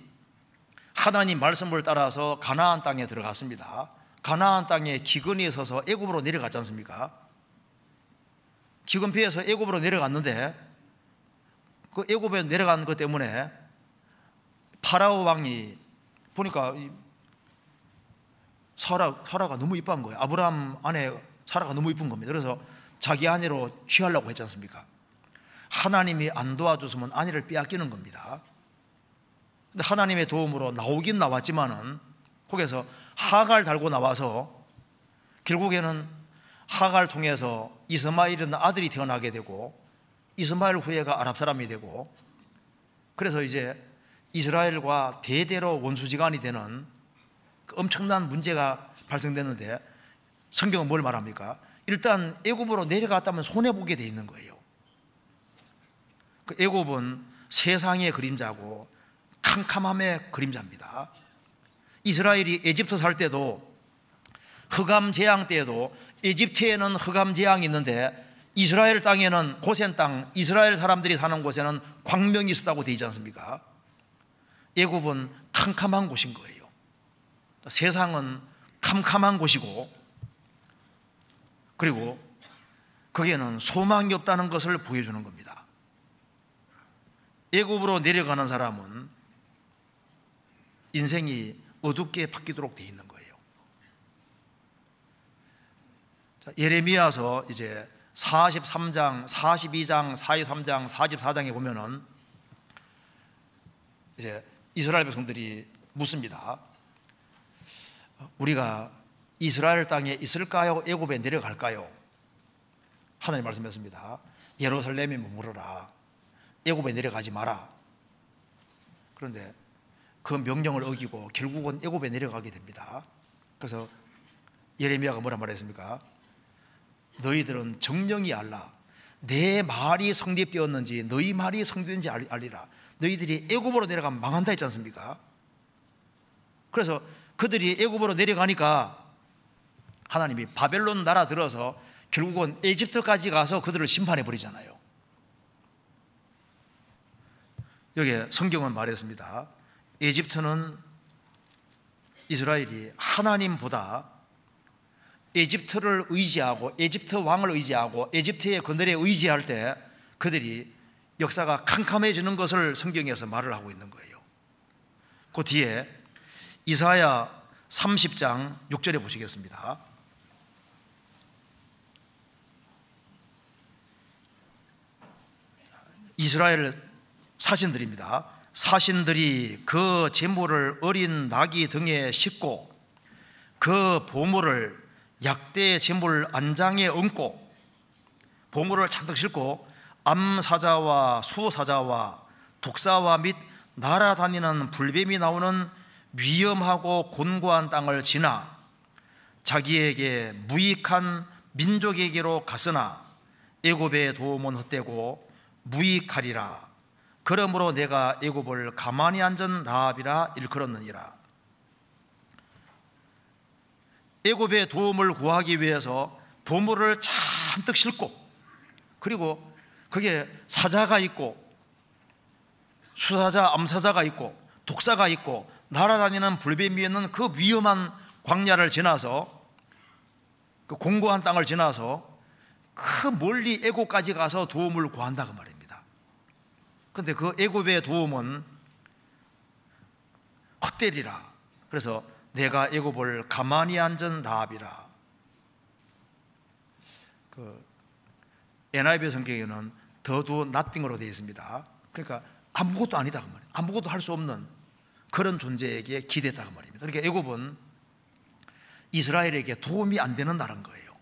Speaker 1: 하나님 말씀을 따라서 가나안 땅에 들어갔습니다. 가나안 땅에 기근이 서서 애굽으로 내려갔지 않습니까? 기근 피해서 애굽으로 내려갔는데 그 애굽에 내려간 것 때문에 파라오 왕이 보니까 사라, 사라가 너무 이뻐한 거예요. 아브라함 아내 사라가 너무 이쁜 겁니다. 그래서 자기 아내로 취하려고 했지 않습니까? 하나님이 안 도와줬으면 아내를 빼앗기는 겁니다. 근데 하나님의 도움으로 나오긴 나왔지만은 거기에서 하갈 달고 나와서 결국에는 하갈 통해서 이스마일은 아들이 태어나게 되고 이스마일 후예가 아랍 사람이 되고 그래서 이제 이스라엘과 대대로 원수지간이 되는 그 엄청난 문제가 발생됐는데 성경은 뭘 말합니까? 일단 애굽으로 내려갔다면 손해 보게 돼 있는 거예요. 그 애굽은 세상의 그림자고 캄캄함의 그림자입니다. 이스라엘이 에집트 살 때도 흑암 재앙 때에도 에집트에는 흑암 재앙이 있는데 이스라엘 땅에는 고센 땅, 이스라엘 사람들이 사는 곳에는 광명이 있었다고 되어 있지 않습니까? 애굽은 캄캄한 곳인 거예요. 세상은 캄캄한 곳이고 그리고 거기에는 소망이 없다는 것을 보여주는 겁니다. 애굽으로 내려가는 사람은 인생이 어둡게 바뀌도록 되어 있는 거예요. 자, 예레미야서 이제 43장, 42장, 43장, 44장에 보면은 이제 이스라엘 백성들이 묻습니다. 우리가 이스라엘 땅에 있을까요? 애굽에 내려갈까요? 하나님 말씀했습니다. 예루살렘에 머무르라. 애굽에 내려가지 마라. 그런데 그 명령을 어기고 결국은 애굽에 내려가게 됩니다. 그래서 예레미야가 뭐라 말했습니까? 너희들은 정령이 알라. 내 말이 성립되었는지 너희 말이 성립된지 알리라. 너희들이 애굽으로 내려가면 망한다 했지 않습니까? 그래서 그들이 애굽으로 내려가니까 하나님이 바벨론 나라 들어서 결국은 에집트까지 가서 그들을 심판해 버리잖아요. 여기 성경은 말했습니다. 에집트는 이스라엘이 하나님보다 에집트를 의지하고 에집트 왕을 의지하고 에집트의 그늘에 의지할 때 그들이 역사가 캄캄해지는 것을 성경에서 말을 하고 있는 거예요. 그 뒤에 이사야 30장 6절에 보시겠습니다. 이스라엘 사신들입니다. 사신들이 그 재물을 어린 나귀 등에 싣고 그 보물을 약대 재물 안장에 얹고 보물을 잔뜩 싣고 암사자와 수사자와 독사와 및 날아다니는 불뱀이 나오는 위험하고 곤고한 땅을 지나 자기에게 무익한 민족에게로 갔으나 애굽의 도움은 헛되고 무익하리라 그러므로 내가 애굽을 가만히 앉은 라합이라 일컬었느니라 애굽의 도움을 구하기 위해서 보물을 잔뜩 싣고 그리고 그게 사자가 있고 수사자, 암사자가 있고 독사가 있고 날아다니는 불뱀이 있는 그 위험한 광야를 지나서 그 공고한 땅을 지나서 그 멀리 애고까지 가서 도움을 구한다 고 말입니다. 근데 그 애굽의 도움은 헛되리라. 그래서 내가 애굽을 가만히 앉은 라합이라. 그 NIV 성경에는 더도 나띵으로 되어 있습니다. 그러니까 아무것도 아니다 그 말이에요. 아무것도 할 수 없는 그런 존재에게 기대다 그 말입니다. 그러니까 애굽은 이스라엘에게 도움이 안 되는 나라인 거예요.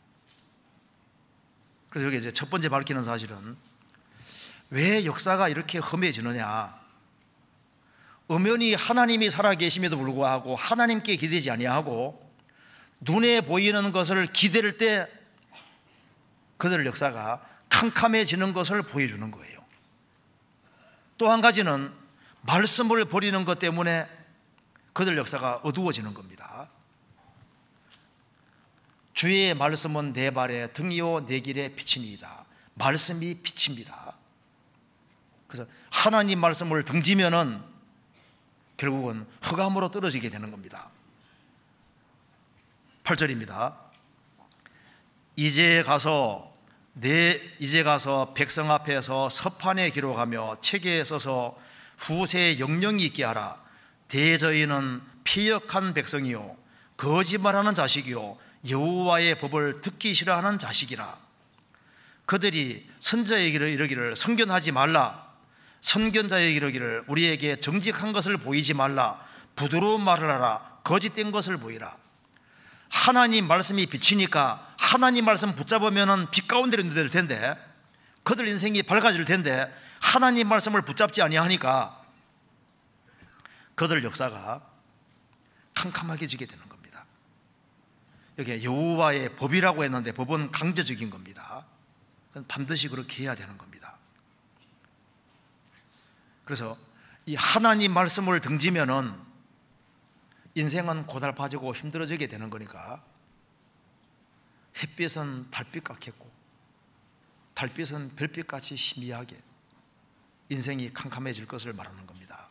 Speaker 1: 그래서 여기 이제 첫 번째 밝히는 사실은 왜 역사가 이렇게 험해지느냐? 엄연히 하나님이 살아계심에도 불구하고 하나님께 기대지 아니하고 눈에 보이는 것을 기대를 때 그들 역사가 캄캄해지는 것을 보여주는 거예요. 또 한 가지는 말씀을 버리는 것 때문에 그들 역사가 어두워지는 겁니다. 주의 말씀은 내 발에 등이요 내 길에 빛이니이다. 말씀이 빛입니다. 그래서 하나님 말씀을 등지면은 결국은 흑암으로 떨어지게 되는 겁니다. 8절입니다. 이제 가서 내 이제 가서 백성 앞에서 서판에 기록하며 책에 써서 후세에 영령이 있게 하라. 대저희는 피역한 백성이요 거짓말하는 자식이요 여호와의 법을 듣기 싫어하는 자식이라. 그들이 선자에게 이르기를 성견하지 말라. 선견자에 이르기를 우리에게 정직한 것을 보이지 말라. 부드러운 말을 하라. 거짓된 것을 보이라. 하나님 말씀이 비치니까 하나님 말씀 붙잡으면 빛 가운데로 인도될 텐데 그들 인생이 밝아질 텐데 하나님 말씀을 붙잡지 아니하니까 그들 역사가 캄캄하게지게 되는 겁니다. 여기 여호와의 법이라고 했는데 법은 강제적인 겁니다. 반드시 그렇게 해야 되는 겁니다. 그래서 이 하나님 말씀을 등지면은 인생은 고달파지고 힘들어지게 되는 거니까 햇빛은 달빛 같겠고 달빛은 별빛같이 신미하게 인생이 캄캄해질 것을 말하는 겁니다.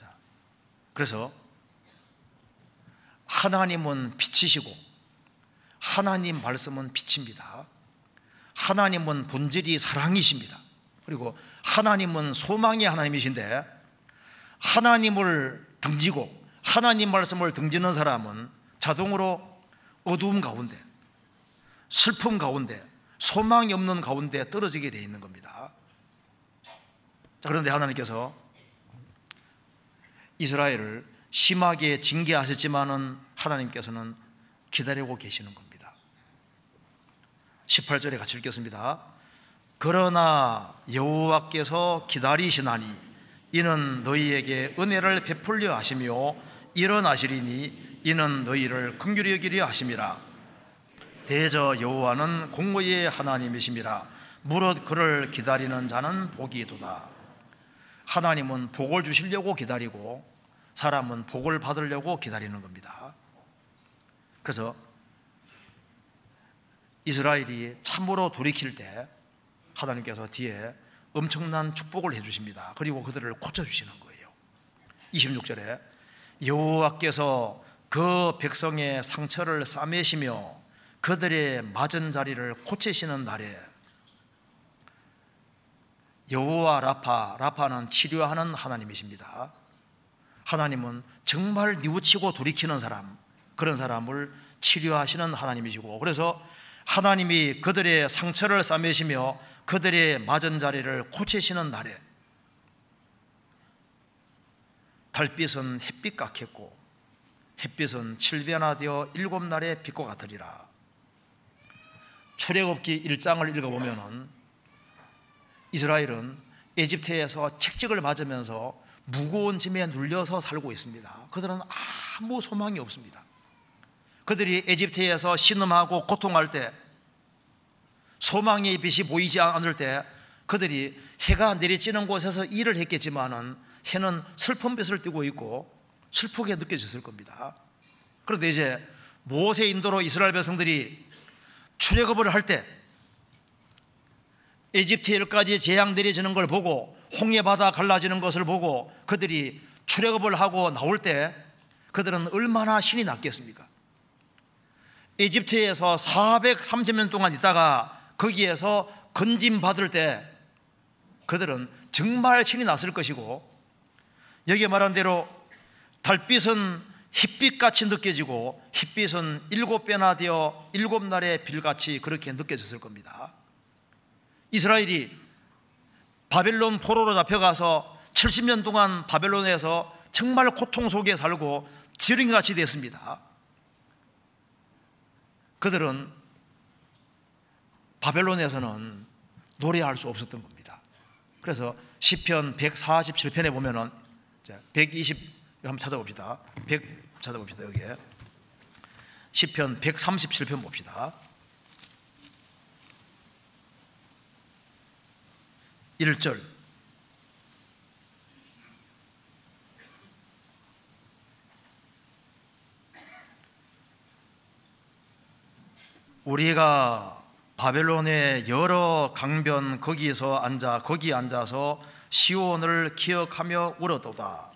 Speaker 1: 자, 그래서 하나님은 빛이시고 하나님 말씀은 빛입니다. 하나님은 본질이 사랑이십니다. 그리고 하나님은 소망의 하나님이신데 하나님을 등지고 하나님 말씀을 등지는 사람은 자동으로 어두움 가운데 슬픔 가운데 소망이 없는 가운데 떨어지게 되어 있는 겁니다. 자, 그런데 하나님께서 이스라엘을 심하게 징계하셨지만은 하나님께서는 기다리고 계시는 겁니다. 18절에 같이 읽겠습니다. 그러나 여호와께서 기다리시나니 이는 너희에게 은혜를 베풀려 하시며 일어나시리니 이는 너희를 긍휼히 여기리 하심이라 대저 여호와는 공의의 하나님이심이라 무릇 그를 기다리는 자는 복이 도다 하나님은 복을 주시려고 기다리고 사람은 복을 받으려고 기다리는 겁니다 그래서 이스라엘이 참으로 돌이킬 때 하나님께서 뒤에 엄청난 축복을 해주십니다 그리고 그들을 고쳐주시는 거예요 26절에 여호와께서 그 백성의 상처를 싸매시며 그들의 맞은 자리를 고치시는 날에 여호와 라파, 라파는 치료하는 하나님이십니다. 하나님은 정말 뉘우치고 돌이키는 사람, 그런 사람을 치료하시는 하나님이시고 그래서 하나님이 그들의 상처를 싸매시며 그들의 맞은 자리를 고치시는 날에 달빛은 햇빛 같겠고 햇빛은 칠변화 되어 일곱 날의 빛과 같으리라. 출애굽기 1장을 읽어보면은 이스라엘은 에집트에서 책찍을 맞으면서 무거운 짐에 눌려서 살고 있습니다. 그들은 아무 소망이 없습니다. 그들이 에집트에서 신음하고 고통할 때 소망의 빛이 보이지 않을 때 그들이 해가 내리쬐는 곳에서 일을 했겠지만은 해는 슬픈 빛을 띠고 있고 슬프게 느껴졌을 겁니다. 그런데 이제 모세 인도로 이스라엘 백성들이 출애굽을 할 때 에집트일까지 재앙 내려지는 걸 보고 홍해 바다 갈라지는 것을 보고 그들이 출애굽을 하고 나올 때 그들은 얼마나 신이 났겠습니까? 에집트에서 430년 동안 있다가 거기에서 건짐 받을 때 그들은 정말 신이 났을 것이고 여기에 말한 대로 달빛은 햇빛같이 느껴지고 햇빛은 일곱 배나 되어 일곱 날의 빌같이 그렇게 느껴졌을 겁니다. 이스라엘이 바벨론 포로로 잡혀가서 70년 동안 바벨론에서 정말 고통 속에 살고 지렁이같이 됐습니다. 그들은 바벨론에서는 노래할 수 없었던 겁니다. 그래서 시편 147편에 보면은 120 한번 찾아봅시다. 100 찾아봅시다. 여기에. 시편 137편 봅시다. 일절 우리가 바벨론의 여러 강변 거기서 앉아 거기 앉아서 시온을 기억하며 울었도다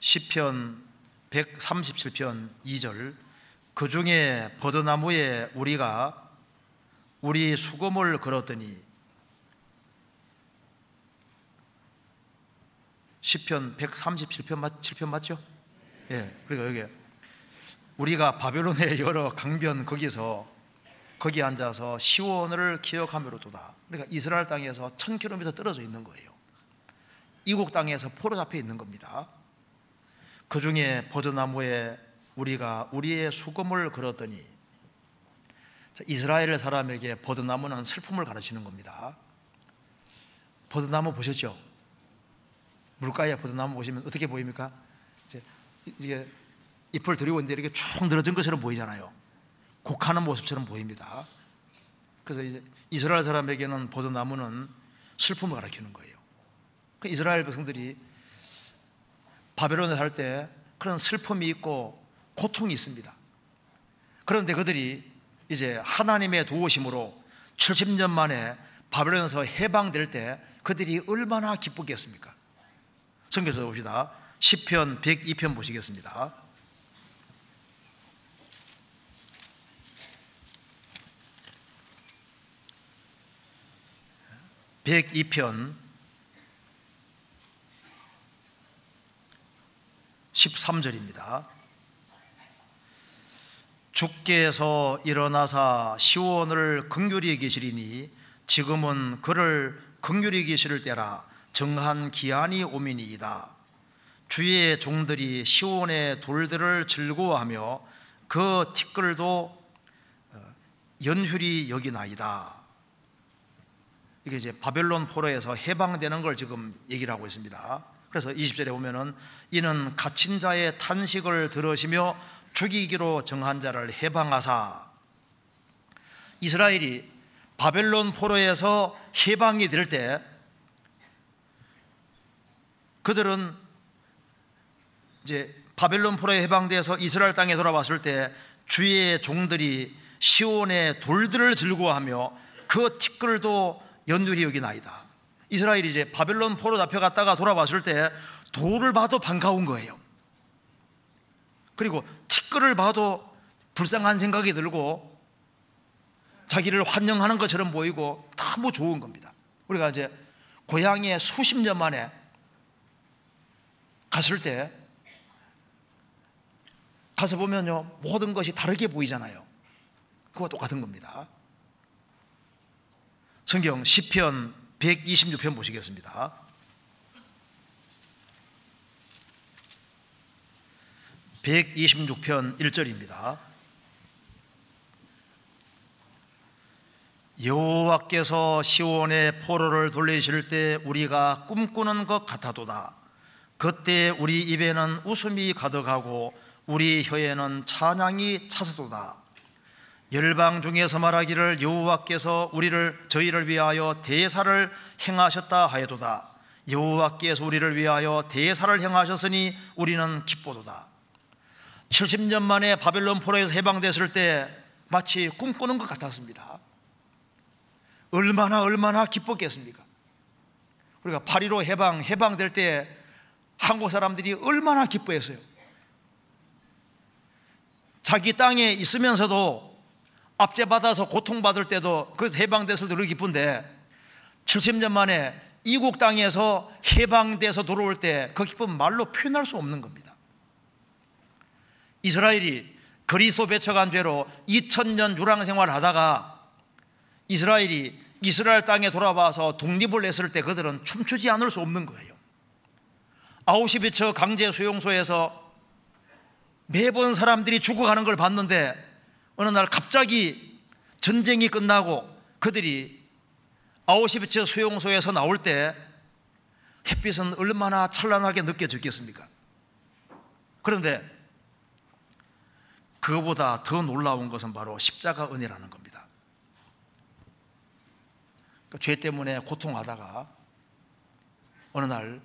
Speaker 1: 시편 137편 2절 그 중에 버드나무에 우리가 우리 수금을 걸었더니 시편 137편 맞, 7편 맞죠? 예. 그러니까 여기 우리가 바벨론의 여러 강변 거기서 거기 앉아서 시온을 기억하며로도다. 그러니까 이스라엘 땅에서 1000km 떨어져 있는 거예요. 이국 땅에서 포로 잡혀 있는 겁니다. 그 중에 버드나무에 우리가 우리의 수금을 걸었더니 이스라엘 사람에게 버드나무는 슬픔을 가르치는 겁니다. 버드나무 보셨죠? 물가에 버드나무 보시면 어떻게 보입니까? 이게 잎을 들이오는데 이렇게 축 늘어진 것처럼 보이잖아요. 곡하는 모습처럼 보입니다. 그래서 이제 이스라엘 사람에게는 버드나무는 슬픔을 가르치는 거예요. 그 이스라엘 백성들이 바벨론에 살 때 그런 슬픔이 있고 고통이 있습니다. 그런데 그들이 이제 하나님의 도우심으로 70년 만에 바벨론에서 해방될 때 그들이 얼마나 기쁘겠습니까? 성경에서 봅시다. 10편 102편 보시겠습니다. 102편 13절입니다. 주께서 일어나사 시온을 긍휼히 계시리니 지금은 그를 긍휼히 계실 때라 정한 기한이 오민이이다. 주의 종들이 시온의 돌들을 즐거워하며 그 티끌도 어, 연휼히 여기나이다. 이게 이제 바벨론 포로에서 해방되는 걸 지금 얘기를 하고 있습니다. 그래서 20절에 보면은 이는 갇힌 자의 탄식을 들으시며 죽이기로 정한 자를 해방하사 이스라엘이 바벨론 포로에서 해방이 될 때 그들은 이제 바벨론 포로에 해방돼서 이스라엘 땅에 돌아왔을 때 주의 종들이 시온의 돌들을 즐거워하며 그 티끌도 연두리 여기나이다. 이스라엘이 이제 바벨론 포로 잡혀갔다가 돌아왔을 때 돌을 봐도 반가운 거예요. 그리고 티끌을 봐도 불쌍한 생각이 들고 자기를 환영하는 것처럼 보이고 다 뭐 좋은 겁니다. 우리가 이제 고향에 수십 년 만에 갔을 때 가서 보면요 모든 것이 다르게 보이잖아요. 그거 똑같은 겁니다. 성경 1 0편 126편 보시겠습니다. 1 2 6편1절입니다 여호와께서 시온의 포로를 돌리실 때 우리가 꿈꾸는 것 같아도다. 그때 우리 입에는 웃음이 가득하고 우리 혀에는 찬양이 차서도다. 열방 중에서 말하기를 여호와께서 우리를 저희를 위하여 대사를 행하셨다 하여도다 여호와께서 우리를 위하여 대사를 행하셨으니 우리는 기뻐도다 70년 만에 바벨론 포로에서 해방됐을 때 마치 꿈꾸는 것 같았습니다 얼마나 얼마나 기뻤겠습니까 우리가 파리로 해방, 해방될 때 한국 사람들이 얼마나 기뻐했어요 자기 땅에 있으면서도 압제받아서 고통받을 때도 그래서 해방됐을 때그렇 기쁜데 70년 만에 이국 땅에서 해방돼서 돌아올 때 그 기쁨 말로 표현할 수 없는 겁니다. 이스라엘이 그리스도 배척한 죄로 2000년 유랑 생활을 하다가 이스라엘이 이스라엘 땅에 돌아와서 독립을 했을 때 그들은 춤추지 않을 수 없는 거예요. 아우시비처 강제 수용소에서 매번 사람들이 죽어가는 걸 봤는데 어느 날 갑자기 전쟁이 끝나고 그들이 아우시비츠 수용소에서 나올 때 햇빛은 얼마나 찬란하게 느껴졌겠습니까? 그런데 그보다 더 놀라운 것은 바로 십자가 은혜라는 겁니다. 그러니까 죄 때문에 고통하다가 어느 날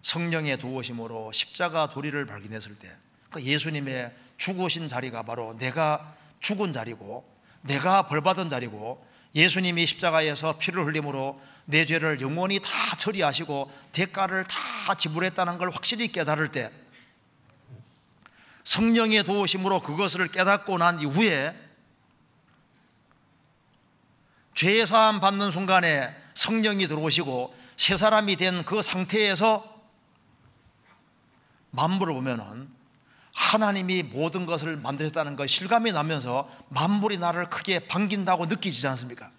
Speaker 1: 성령의 도우심으로 십자가 도리를 발견했을 때 그러니까 예수님의 죽으신 자리가 바로 내가 죽은 자리고 내가 벌받은 자리고 예수님이 십자가에서 피를 흘림으로 내 죄를 영원히 다 처리하시고 대가를 다 지불했다는 걸 확실히 깨달을 때 성령의 도우심으로 그것을 깨닫고 난 이후에 죄사함 받는 순간에 성령이 들어오시고 새 사람이 된 그 상태에서 만물을 보면은 하나님이 모든 것을 만드셨다는 것 실감이 나면서 만물이 나를 크게 반긴다고 느끼지 않습니까?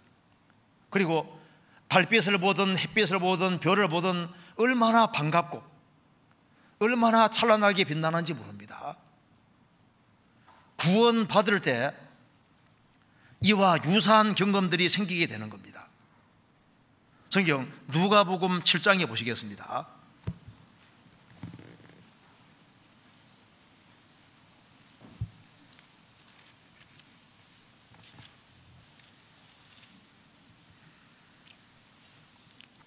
Speaker 1: 그리고 달빛을 보든 햇빛을 보든 별을 보든 얼마나 반갑고 얼마나 찬란하게 빛나는지 모릅니다. 구원 받을 때 이와 유사한 경험들이 생기게 되는 겁니다. 성경 누가복음 7장에 보시겠습니다.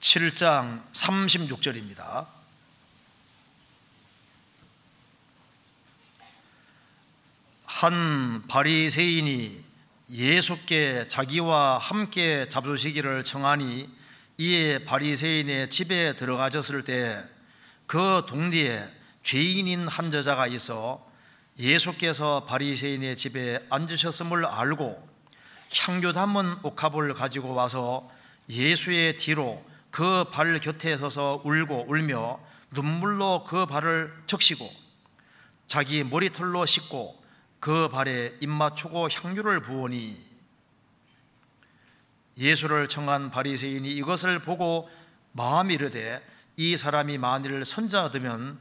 Speaker 1: 7장 36절입니다. 한 바리새인이 예수께 자기와 함께 잡수시기를 청하니 이에 바리새인의 집에 들어가셨을 때 그 동네에 죄인인 한 여자가 있어 예수께서 바리새인의 집에 앉으셨음을 알고 향교 담은 옥합을 가지고 와서 예수의 뒤로 그발 곁에 서서 울고 울며 눈물로 그 발을 적시고 자기 머리털로 씻고 그 발에 입 맞추고 향유를 부으니 예수를 청한 바리새인이 이것을 보고 마음이 이르되 이 사람이 만일 손자되면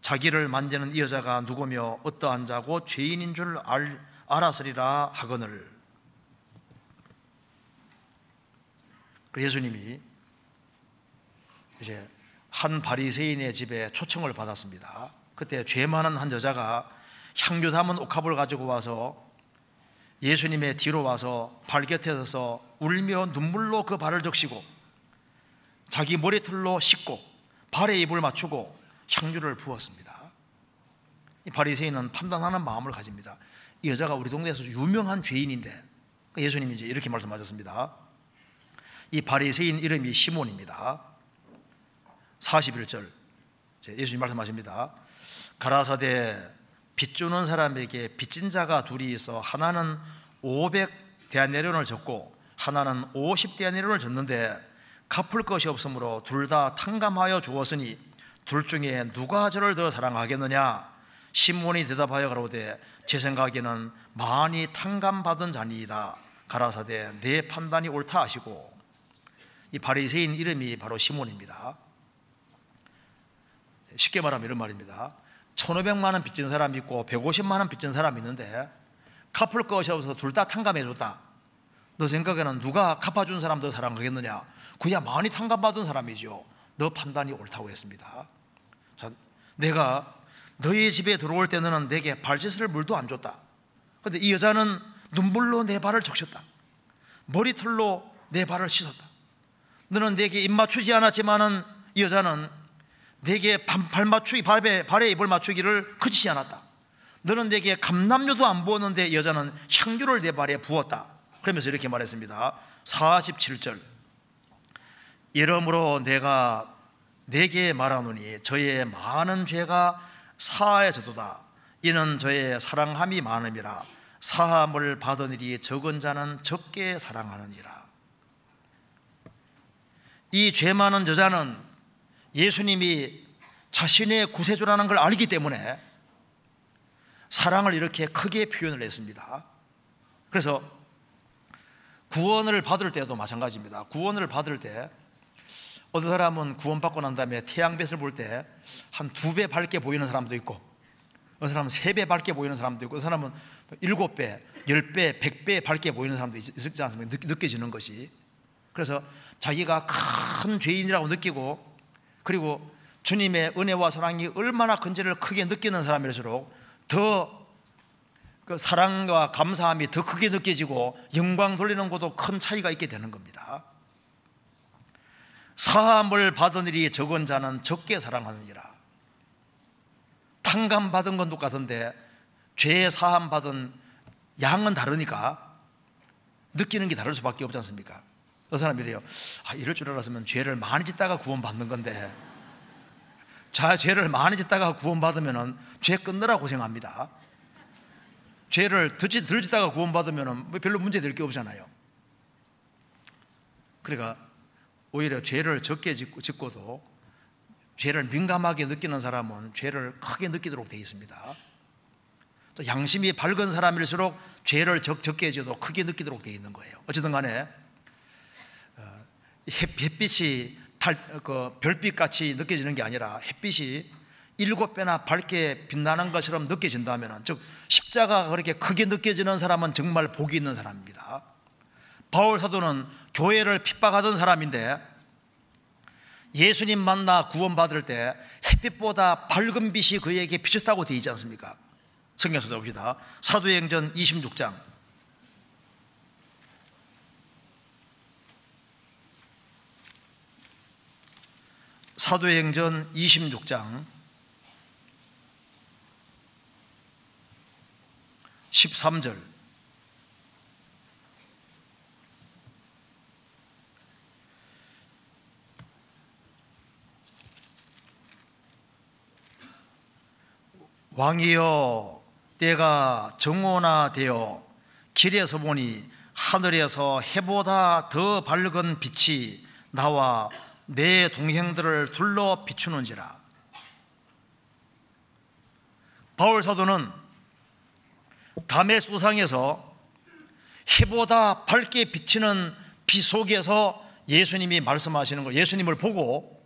Speaker 1: 자기를 만드는 이 여자가 누구며 어떠한 자고 죄인인 줄 알, 알았으리라 하거늘 예수님이 이제 한 바리새인의 집에 초청을 받았습니다. 그때 죄 많은 한 여자가 향유 담은 옥합을 가지고 와서 예수님의 뒤로 와서 발 곁에 서서 울며 눈물로 그 발을 적시고 자기 머리털로 씻고 발에 입을 맞추고 향유를 부었습니다. 이 바리새인은 판단하는 마음을 가집니다. 이 여자가 우리 동네에서 유명한 죄인인데 예수님이 이제 이렇게 말씀하셨습니다. 이 바리새인 이름이 시몬입니다. 41절 예수님 말씀하십니다. 가라사대 빚주는 사람에게 빚진 자가 둘이 있어 하나는 500 대하내련을 졌고 하나는 50 대하내련을 졌는데 갚을 것이 없으므로 둘 다 탕감하여 주었으니 둘 중에 누가 저를 더 사랑하겠느냐 신문이 대답하여 가로되 제 생각에는 많이 탕감받은 자니이다 가라사대 내 판단이 옳다 하시고 이 바리새인 이름이 바로 시몬입니다. 쉽게 말하면 이런 말입니다. 1,500만 원 빚진 사람 있고 150만 원 빚진 사람 있는데 갚을 것이 없어서 둘 다 탕감해 줬다. 너 생각에는 누가 갚아준 사람 더 사랑하겠느냐? 그야 많이 탕감받은 사람이죠. 너 판단이 옳다고 했습니다. 자, 내가 너의 집에 들어올 때는 내게 발짓을 물도 안 줬다. 근데 이 여자는 눈물로 내 발을 적셨다. 머리털로 내 발을 씻었다. 너는 내게 입맞추지 않았지만은 이 여자는 내게 발맞추기 발에, 발에 입을 맞추기를 그치지 않았다. 너는 내게 감남료도 안 부었는데 여자는 향유를 내 발에 부었다. 그러면서 이렇게 말했습니다. 47절. 이러므로 내가 내게 말하노니 저의 많은 죄가 사하여도다 이는 저의 사랑함이 많음이라 사함을 받은 일이 적은 자는 적게 사랑하느니라. 이 죄 많은 여자는 예수님이 자신의 구세주라는 걸 알기 때문에 사랑을 이렇게 크게 표현을 했습니다. 그래서 구원을 받을 때도 마찬가지입니다. 구원을 받을 때 어떤 사람은 구원받고 난 다음에 태양빛을 볼 때 한 두 배 밝게 보이는 사람도 있고 어떤 사람은 세 배 밝게 보이는 사람도 있고 어떤 사람은 일곱 배, 열 배, 백 배 밝게 보이는 사람도 있, 있지 않습니까? 느껴지는 것이. 그래서 자기가 큰 죄인이라고 느끼고 그리고 주님의 은혜와 사랑이 얼마나 큰지를 크게 느끼는 사람일수록 더그 사랑과 감사함이 더 크게 느껴지고 영광 돌리는 것도 큰 차이가 있게 되는 겁니다. 사함을 받은 일이 적은 자는 적게 사랑하느니라. 탕감 받은 건 똑같은데 죄 사함 받은 양은 다르니까 느끼는 게 다를 수밖에 없지 않습니까? 어떤 그 사람이 이래요. 아, 이럴 줄 알았으면 죄를 많이 짓다가 구원받는 건데. 자, 죄를 많이 짓다가 구원받으면죄 끊느라 고생합니다. 죄를 덜짓, 덜짓다가 구원받으면 뭐 별로 문제될 게 없잖아요. 그러니까 오히려 죄를 적게 짓고, 짓고도 죄를 민감하게 느끼는 사람은 죄를 크게 느끼도록 되어 있습니다. 또 양심이 밝은 사람일수록 죄를 적, 적게 지어도 크게 느끼도록 되어 있는 거예요. 어쨌든 간에 햇빛이 달, 그 별빛같이 느껴지는 게 아니라 햇빛이 일곱 배나 밝게 빛나는 것처럼 느껴진다면 즉 십자가가 그렇게 크게 느껴지는 사람은 정말 복이 있는 사람입니다 바울 사도는 교회를 핍박하던 사람인데 예수님 만나 구원받을 때 햇빛보다 밝은 빛이 그에게 비쳤다고 되어 있지 않습니까? 성경 찾아봅시다 사도행전 26장 사도행전 26장 13절 왕이여 때가 정오나 되어 길에서 보니 하늘에서 해보다 더 밝은 빛이 나와 내 동행들을 둘러 비추는지라. 바울 사도는 담의 수상에서 해보다 밝게 비치는 비 속에서 예수님이 말씀하시는 거, 예수님을 보고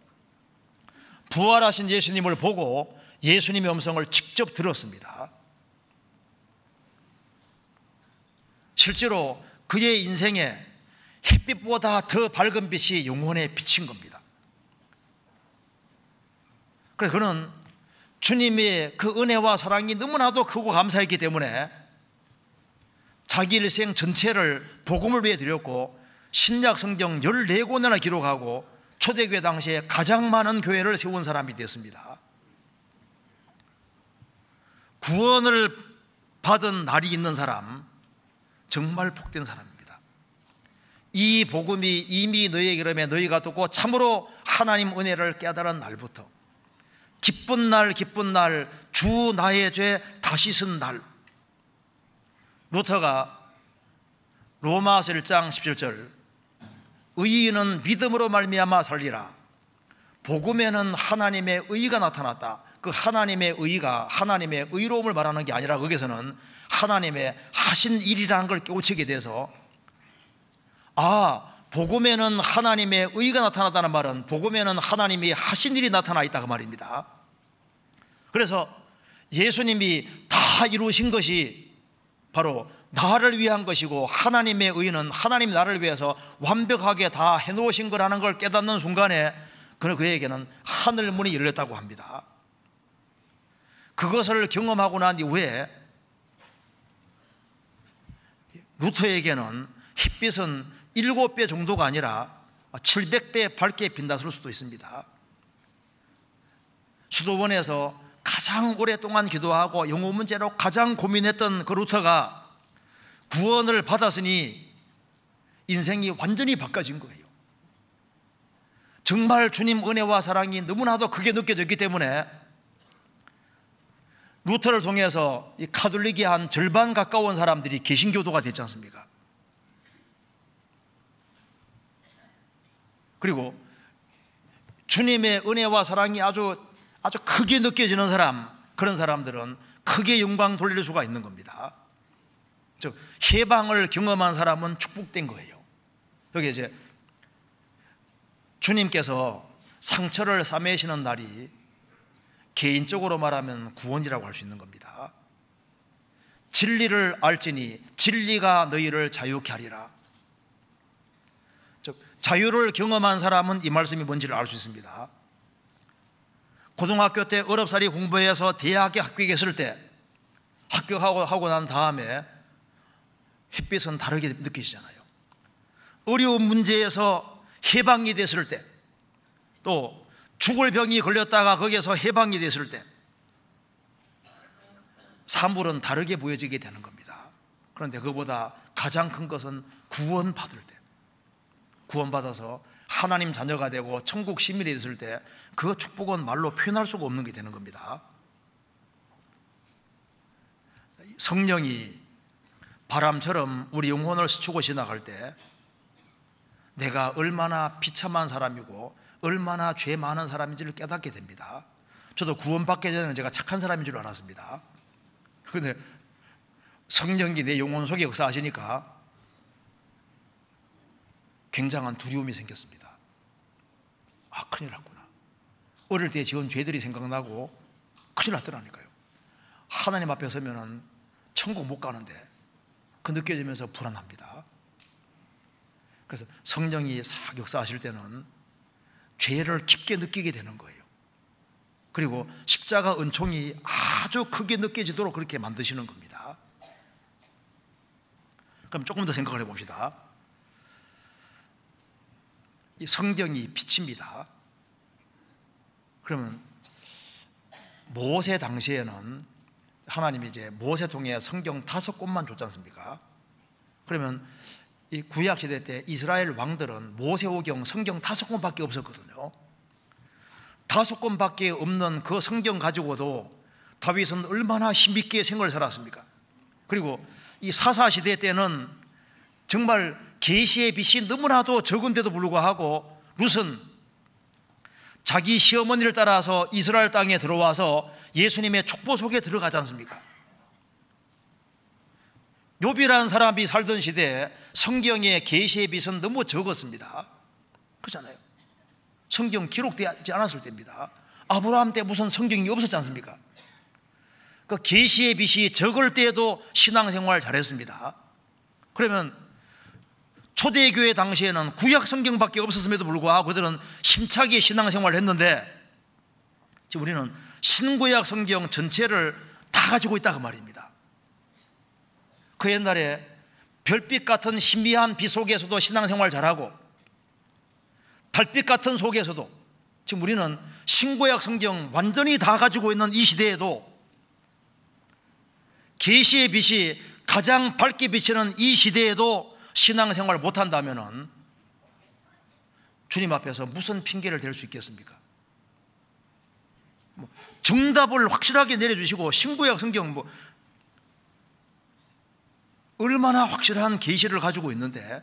Speaker 1: 부활하신 예수님을 보고 예수님의 음성을 직접 들었습니다. 실제로 그의 인생에 햇빛보다 더 밝은 빛이 영혼에 비친 겁니다. 그래서 그는 주님의 그 은혜와 사랑이 너무나도 크고 감사했기 때문에 자기 일생 전체를 복음을 위해 드렸고 신약 성경 14권이나 기록하고 초대교회 당시에 가장 많은 교회를 세운 사람이 되었습니다. 구원을 받은 날이 있는 사람 정말 복된 사람입니다. 이 복음이 이미 너희에게 그러면 너희가 듣고 참으로 하나님 은혜를 깨달은 날부터 기쁜 날 기쁜 날 주 나의 죄 다시 쓴 날. 루터가 로마서 1장 17절 의인은 믿음으로 말미암아 살리라. 복음에는 하나님의 의가 나타났다. 그 하나님의 의가 하나님의 의로움을 말하는 게 아니라 거기서는 하나님의 하신 일이라는 걸 깨우치게 돼서 아 복음에는 하나님의 의가 나타났다는 말은 복음에는 하나님이 하신 일이 나타나 있다고 말입니다. 그래서 예수님이 다 이루신 것이 바로 나를 위한 것이고 하나님의 의는 하나님 나를 위해서 완벽하게 다 해놓으신 거라는 걸 깨닫는 순간에 그에게는 하늘 문이 열렸다고 합니다. 그것을 경험하고 난 이후에 루터에게는 햇빛은 7배 정도가 아니라 700배 밝게 빛나설 수도 있습니다. 수도원에서 가장 오랫동안 기도하고 영어 문제로 가장 고민했던 그 루터가 구원을 받았으니 인생이 완전히 바꿔진 거예요. 정말 주님 은혜와 사랑이 너무나도 크게 느껴졌기 때문에 루터를 통해서 이 카톨릭이 한 절반 가까운 사람들이 개신교도가 됐지 않습니까? 그리고 주님의 은혜와 사랑이 아주 아주 크게 느껴지는 사람 그런 사람들은 크게 영광 돌릴 수가 있는 겁니다. 즉 해방을 경험한 사람은 축복된 거예요. 여기 이제 주님께서 상처를 싸매시는 날이 개인적으로 말하면 구원이라고 할 수 있는 겁니다. 진리를 알지니 진리가 너희를 자유케 하리라. 자유를 경험한 사람은 이 말씀이 뭔지를 알 수 있습니다. 고등학교 때 어렵사리 공부해서 대학에 합격했을 때 합격하고 하고 난 다음에 햇빛은 다르게 느껴지잖아요. 어려운 문제에서 해방이 됐을 때, 또 죽을 병이 걸렸다가 거기에서 해방이 됐을 때, 사물은 다르게 보여지게 되는 겁니다. 그런데 그보다 가장 큰 것은 구원받을 때. 구원받아서 하나님 자녀가 되고 천국 시민이 있을 때 그 축복은 말로 표현할 수가 없는 게 되는 겁니다. 성령이 바람처럼 우리 영혼을 스치고 지나갈 때 내가 얼마나 비참한 사람이고 얼마나 죄 많은 사람인지를 깨닫게 됩니다. 저도 구원받기 전에는 제가 착한 사람인 줄 알았습니다. 그런데 성령이 내 영혼 속에 역사하시니까 굉장한 두려움이 생겼습니다. 아, 큰일 났구나. 어릴 때 지은 죄들이 생각나고 큰일 났더라니까요. 하나님 앞에 서면은 천국 못 가는데 그 느껴지면서 불안합니다. 그래서 성령이 싹 역사하실 때는 죄를 깊게 느끼게 되는 거예요. 그리고 십자가 은총이 아주 크게 느껴지도록 그렇게 만드시는 겁니다. 그럼 조금 더 생각을 해봅시다. 성경이 빛입니다. 그러면 모세 당시에는 하나님이 이제 모세 통해 성경 다섯 권만 줬지 않습니까? 그러면 이 구약 시대 때 이스라엘 왕들은 모세오경 성경 다섯 권밖에 없었거든요. 다섯 권밖에 없는 그 성경 가지고도 다윗은 얼마나 힘있게 생을 살았습니까? 그리고 이 사사 시대 때는 정말 계시의 빛이 너무나도 적은데도 불구하고 룻은 자기 시어머니를 따라서 이스라엘 땅에 들어와서 예수님의 촉보 속에 들어가지 않습니까? 요비라는 사람이 살던 시대에 성경의 계시의 빛은 너무 적었습니다. 그잖아요. 성경 기록되지 않았을 때입니다. 아브라함 때 무슨 성경이 없었지 않습니까? 그 계시의 빛이 적을 때에도 신앙생활 잘했습니다. 그러면 초대교회 당시에는 구약 성경밖에 없었음에도 불구하고 그들은 심차게 신앙생활을 했는데 지금 우리는 신구약 성경 전체를 다 가지고 있다 그 말입니다. 그 옛날에 별빛 같은 신비한 빛 속에서도 신앙생활 잘하고 달빛 같은 속에서도 지금 우리는 신구약 성경 완전히 다 가지고 있는 이 시대에도 계시의 빛이 가장 밝게 비치는 이 시대에도 신앙생활 못한다면 주님 앞에서 무슨 핑계를 댈 수 있겠습니까? 뭐 정답을 확실하게 내려주시고 신구약 성경 뭐 얼마나 확실한 계시를 가지고 있는데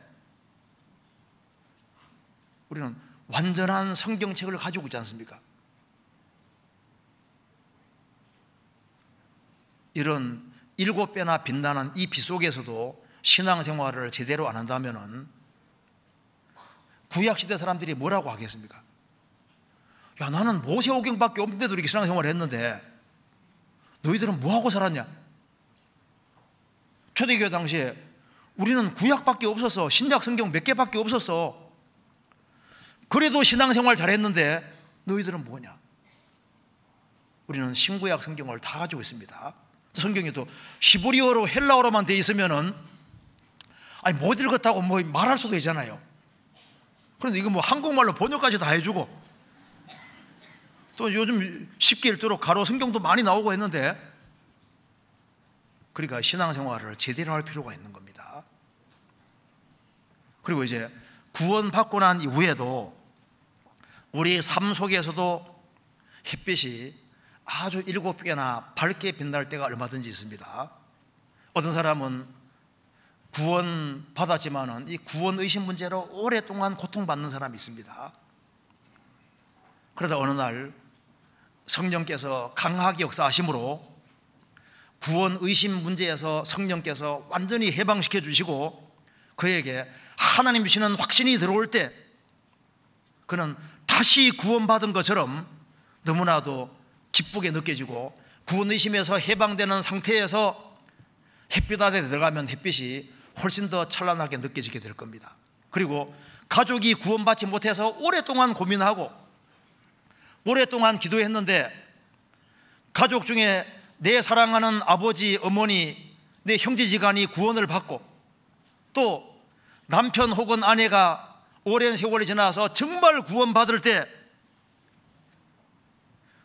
Speaker 1: 우리는 완전한 성경책을 가지고 있지 않습니까? 이런 일곱 배나 빛나는 이빛 속에서도 신앙생활을 제대로 안한다면 구약시대 사람들이 뭐라고 하겠습니까? 야, 나는 모세오경밖에 없는데도 이렇게 신앙생활을 했는데 너희들은 뭐하고 살았냐? 초대교회 당시에 우리는 구약밖에 없어서 신약 성경 몇 개밖에 없었어. 그래도 신앙생활 잘했는데 너희들은 뭐냐? 우리는 신구약 성경을 다 가지고 있습니다. 성경이 또 시브리어로 헬라어로만 돼 있으면은 아니 못 뭐 읽었다고 뭐 말할 수도 있잖아요. 그런데 이거 뭐 한국말로 번역까지 다 해주고 또 요즘 쉽게 읽도록 가로 성경도 많이 나오고 했는데 그러니까 신앙생활을 제대로 할 필요가 있는 겁니다. 그리고 이제 구원받고 난 이후에도 우리 삶 속에서도 햇빛이 아주 일곱 개나 밝게 빛날 때가 얼마든지 있습니다. 어떤 사람은 구원 받았지만은 이 구원 의심 문제로 오랫동안 고통받는 사람이 있습니다. 그러다 어느 날 성령께서 강하게 역사하심으로 구원 의심 문제에서 성령께서 완전히 해방시켜 주시고 그에게 하나님 주시는 확신이 들어올 때 그는 다시 구원받은 것처럼 너무나도 기쁘게 느껴지고 구원 의심에서 해방되는 상태에서 햇빛 아래 들어가면 햇빛이 훨씬 더 찬란하게 느껴지게 될 겁니다. 그리고 가족이 구원받지 못해서 오랫동안 고민하고 오랫동안 기도했는데 가족 중에 내 사랑하는 아버지, 어머니, 내 형제지간이 구원을 받고 또 남편 혹은 아내가 오랜 세월이 지나서 정말 구원받을 때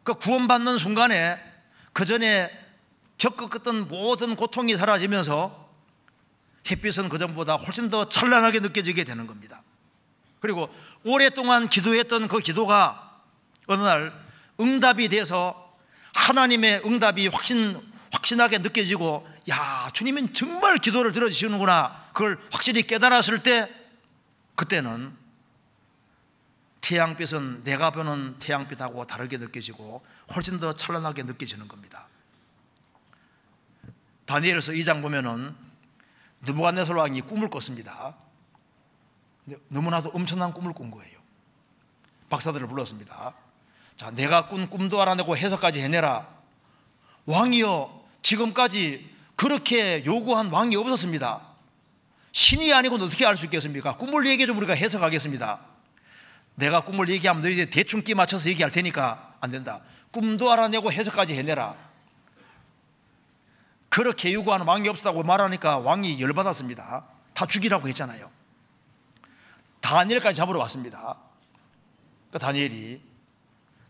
Speaker 1: 그 구원받는 순간에 그 전에 겪었던 모든 고통이 사라지면서 햇빛은 그전보다 훨씬 더 찬란하게 느껴지게 되는 겁니다. 그리고 오랫동안 기도했던 그 기도가 어느 날 응답이 돼서 하나님의 응답이 확신, 확신하게 느껴지고, 야, 주님은 정말 기도를 들어주시는구나. 그걸 확실히 깨달았을 때, 그때는 태양빛은 내가 보는 태양빛하고 다르게 느껴지고 훨씬 더 찬란하게 느껴지는 겁니다. 다니엘서 2장 보면은 느부갓네살 왕이 꿈을 꿨습니다. 너무나도 엄청난 꿈을 꾼 거예요. 박사들을 불렀습니다. 자, 내가 꾼 꿈도 알아내고 해석까지 해내라. 왕이여, 지금까지 그렇게 요구한 왕이 없었습니다. 신이 아니고 어떻게 알 수 있겠습니까? 꿈을 얘기해 좀 우리가 해석하겠습니다. 내가 꿈을 얘기하면 너희 대충 끼 맞춰서 얘기할 테니까 안 된다. 꿈도 알아내고 해석까지 해내라. 그렇게 요구하는 왕이 없다고 말하니까 왕이 열받았습니다. 다 죽이라고 했잖아요. 다니엘까지 잡으러 왔습니다. 그 다니엘이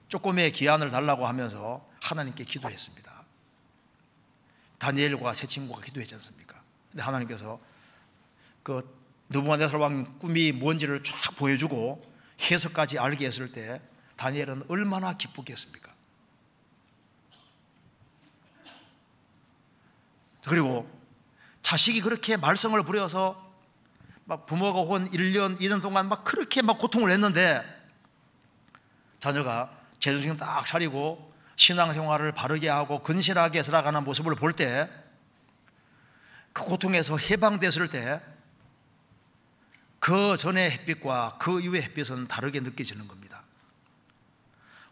Speaker 1: 조금의 기한을 달라고 하면서 하나님께 기도했습니다. 다니엘과 세 친구가 기도했지 않습니까? 근데 하나님께서 그 느부갓네살 왕 꿈이 뭔지를 쫙 보여주고 해석까지 알게 했을 때 다니엘은 얼마나 기쁘겠습니까? 그리고 자식이 그렇게 말썽을 부려서 막 부모가 혹은 1년, 2년 동안 막 그렇게 막 고통을 했는데 자녀가 제정신 딱 차리고 신앙생활을 바르게 하고 근실하게 살아가는 모습을 볼 때 그 고통에서 해방됐을 때 그 전의 햇빛과 그 이후의 햇빛은 다르게 느껴지는 겁니다.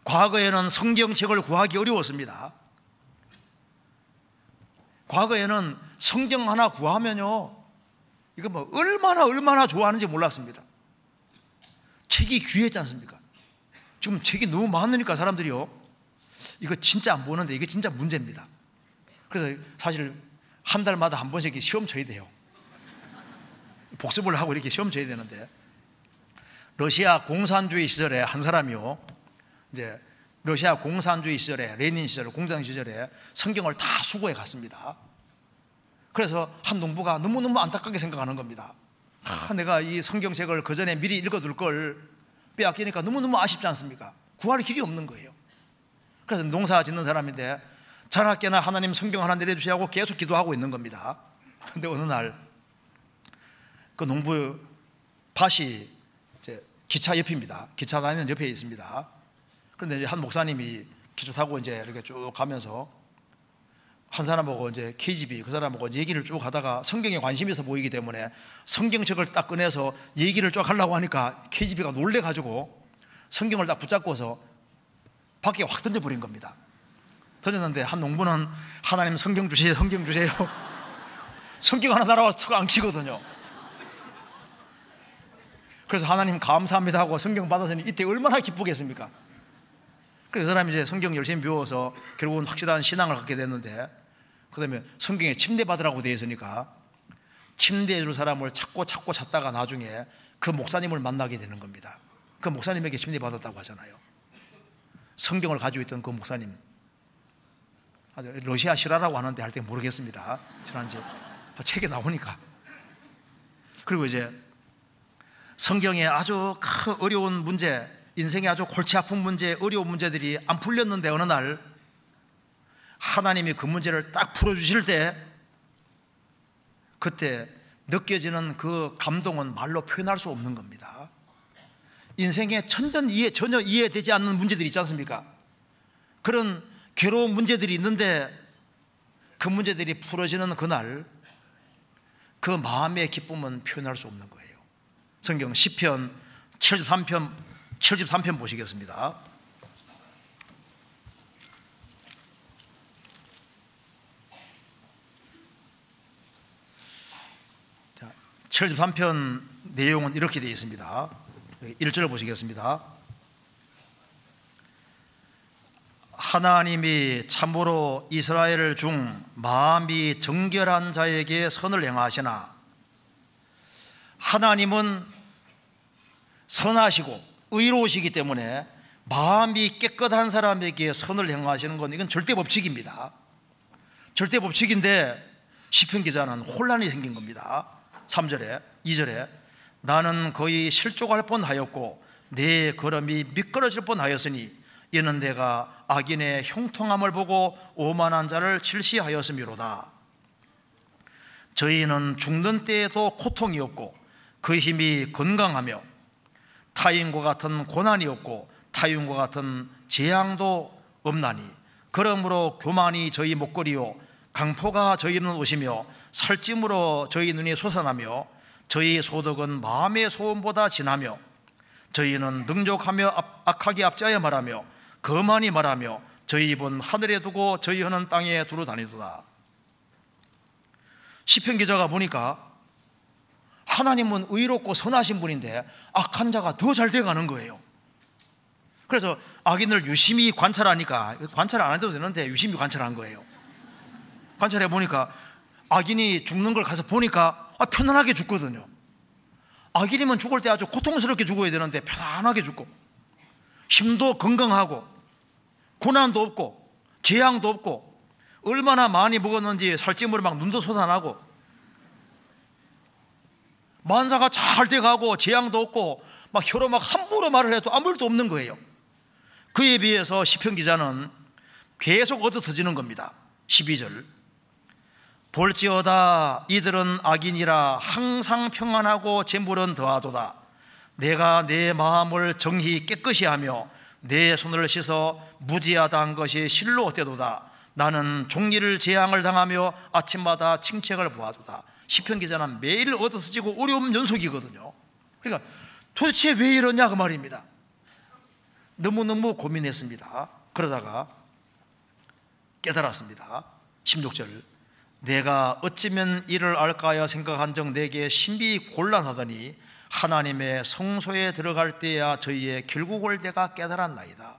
Speaker 1: 과거에는 성경책을 구하기 어려웠습니다. 과거에는 성경 하나 구하면요. 이거 뭐 얼마나 얼마나 좋아하는지 몰랐습니다. 책이 귀했지 않습니까? 지금 책이 너무 많으니까 사람들이요. 이거 진짜 안 보는데 이게 진짜 문제입니다. 그래서 사실 한 달마다 한 번씩 시험 쳐야 돼요. 복습을 하고 이렇게 시험 쳐야 되는데 러시아 공산주의 시절에 한 사람이요. 이제 러시아 공산주의 시절에 레닌 시절 공장 시절에 성경을 다 수고해 갔습니다. 그래서 한 농부가 너무너무 안타깝게 생각하는 겁니다. 아, 내가 이 성경책을 그 전에 미리 읽어둘 걸 빼앗기니까 너무너무 아쉽지 않습니까? 구할 길이 없는 거예요. 그래서 농사 짓는 사람인데 자나깨나 하나님 성경 하나 내려주시라고 계속 기도하고 있는 겁니다. 근데 어느 날 그 농부 밭이 이제 기차 옆입니다. 기차 다니는 옆에 있습니다. 그런데 이제 한 목사님이 기차 타고 이제 이렇게 쭉 가면서 한사람보고 이제 KGB 그사람보고 얘기를 쭉 하다가 성경에 관심이 있어 보이기 때문에 성경책을 딱 꺼내서 얘기를 쭉 하려고 하니까 KGB가 놀래가지고 성경을 딱 붙잡고서 밖에 확 던져버린 겁니다. 던졌는데 한 농부는 하나님 성경 주세요, 성경 주세요. 성경 하나 날아와서 턱 안키거든요. 그래서 하나님 감사합니다 하고 성경 받아서 이때 얼마나 기쁘겠습니까? 그래서 그 사람이 이제 성경 열심히 배워서 결국은 확실한 신앙을 갖게 됐는데 그 다음에 성경에 침대받으라고 되어 있으니까 침대해 줄 사람을 찾고 찾고 찾다가 나중에 그 목사님을 만나게 되는 겁니다. 그 목사님에게 침대받았다고 하잖아요. 성경을 가지고 있던 그 목사님. 러시아 실화라고 하는데 할 때 모르겠습니다. 실화인지. 책에 나오니까. 그리고 이제 성경에 아주 큰 어려운 문제, 인생에 아주 골치 아픈 문제, 어려운 문제들이 안 풀렸는데 어느 날 하나님이 그 문제를 딱 풀어주실 때 그때 느껴지는 그 감동은 말로 표현할 수 없는 겁니다. 인생에 천전 이해, 전혀 이해되지 않는 문제들이 있지 않습니까? 그런 괴로운 문제들이 있는데 그 문제들이 풀어지는 그날 그 마음의 기쁨은 표현할 수 없는 거예요. 성경 10편, 73편 73편 보시겠습니다. 73편 내용은 이렇게 되어 있습니다. 1절 보시겠습니다. 하나님이 참으로 이스라엘 중 마음이 정결한 자에게 선을 행하시나 하나님은 선하시고 의로우시기 때문에 마음이 깨끗한 사람에게 선을 행하시는 건 이건 절대 법칙입니다. 절대 법칙인데 시편 기자는 혼란이 생긴 겁니다. 3절에 2절에 나는 거의 실족할 뻔하였고 내 걸음이 미끄러질 뻔하였으니 이는 내가 악인의 형통함을 보고 오만한 자를 질시하였음이로다. 저희는 죽는 때에도 고통이 없고 그 힘이 건강하며 타인과 같은 고난이 없고 타인과 같은 재앙도 없나니 그러므로 교만이 저희 목걸이요 강포가 저희 는 옷이며 살찜으로 저희 눈이 솟아나며 저희 소득은 마음의 소원보다 진하며 저희는 능족하며 악하게 앞자여 말하며 거만히 말하며 저희 입은 하늘에 두고 저희 혀는 땅에 두루 다니도다 시편 기자가 보니까 하나님은 의롭고 선하신 분인데 악한 자가 더 잘 돼가는 거예요. 그래서 악인을 유심히 관찰하니까 관찰 안 해도 되는데 유심히 관찰한 거예요. 관찰해 보니까 악인이 죽는 걸 가서 보니까 아, 편안하게 죽거든요. 악인이면 죽을 때 아주 고통스럽게 죽어야 되는데 편안하게 죽고 힘도 건강하고 고난도 없고 재앙도 없고 얼마나 많이 먹었는지 살찌물에 막 눈도 솟아나고 만사가 잘 돼가고 재앙도 없고 막 혀로 막 함부로 말을 해도 아무 일도 없는 거예요. 그에 비해서 시편 기자는 계속 얻어 터지는 겁니다. 12절. 볼지어다 이들은 악인이라 항상 평안하고 재물은 더하도다. 내가 내 마음을 정히 깨끗이 하며 내 손을 씻어 무지하다 한 것이 실로 어때도다. 나는 종리 재앙을 당하며 아침마다 칭책을 보아도다. 시편 기자는 매일 얻어쓰지고 어려움 연속이거든요. 그러니까 도대체 왜 이러냐 그 말입니다. 너무너무 고민했습니다. 그러다가 깨달았습니다. 16절 내가 어찌면 이를 알까야 생각한 적 내게 신비 곤란하더니 하나님의 성소에 들어갈 때야 저희의 결국을 내가 깨달았나이다.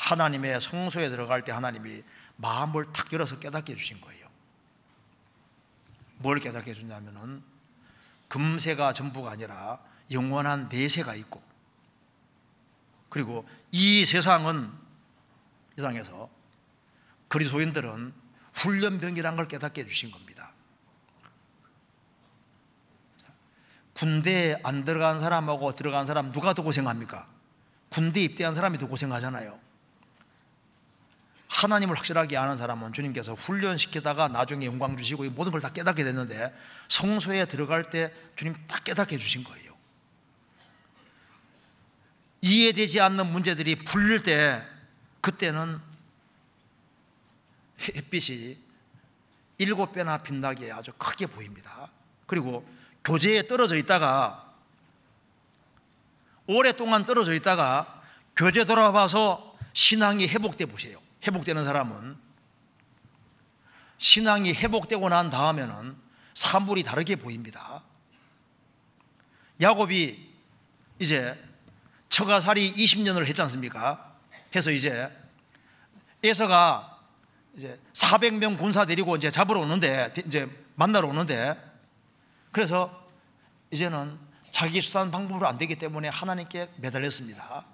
Speaker 1: 하나님의 성소에 들어갈 때 하나님이 마음을 탁 열어서 깨닫게 해주신 거예요. 뭘 깨닫게 해주냐면은 금세가 전부가 아니라 영원한 내세가 있고 그리고 이 세상은 세상에서 그리스도인들은 훈련병이라는걸 깨닫게 해주신 겁니다. 군대에 안 들어간 사람하고 들어간 사람 누가 더 고생합니까? 군대 입대한 사람이 더 고생하잖아요. 하나님을 확실하게 아는 사람은 주님께서 훈련시키다가 나중에 영광 주시고 모든 걸 다 깨닫게 됐는데 성소에 들어갈 때 주님 딱 깨닫게 해주신 거예요. 이해되지 않는 문제들이 풀릴 때 그때는 햇빛이 일곱 배나 빛나게 아주 크게 보입니다. 그리고 교제에 떨어져 있다가 오랫동안 떨어져 있다가 교제 돌아와서 신앙이 회복돼 보세요. 회복되는 사람은 신앙이 회복되고 난 다음에는 산물이 다르게 보입니다. 야곱이 이제 처가살이 20년을 했지 않습니까? 해서 이제 에서가 이제 400명 군사 데리고 이제 잡으러 오는데 이제 만나러 오는데 그래서 이제는 자기 수단 방법으로 안 되기 때문에 하나님께 매달렸습니다.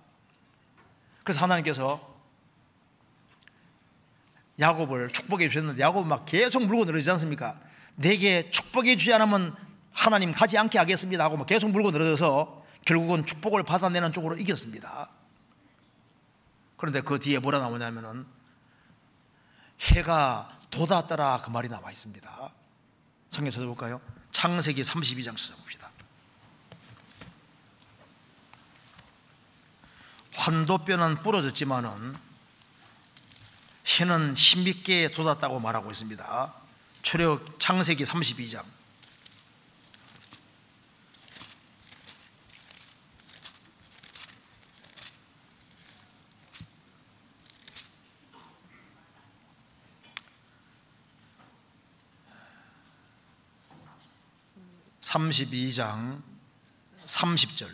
Speaker 1: 그래서 하나님께서 야곱을 축복해 주셨는데 야곱은 막 계속 물고 늘어지지 않습니까? 내게 축복해 주지 않으면 하나님 가지 않게 하겠습니다 하고 막 계속 물고 늘어져서 결국은 축복을 받아내는 쪽으로 이겼습니다. 그런데 그 뒤에 뭐라 나오냐면은 해가 돋았더라 그 말이 나와 있습니다. 성경 찾아볼까요? 창세기 32장 찾아봅시다. 환도뼈는 부러졌지만은 신은 신비께 돋았다고 말하고 있습니다. 출애굽 창세기 32장. (32장) 30절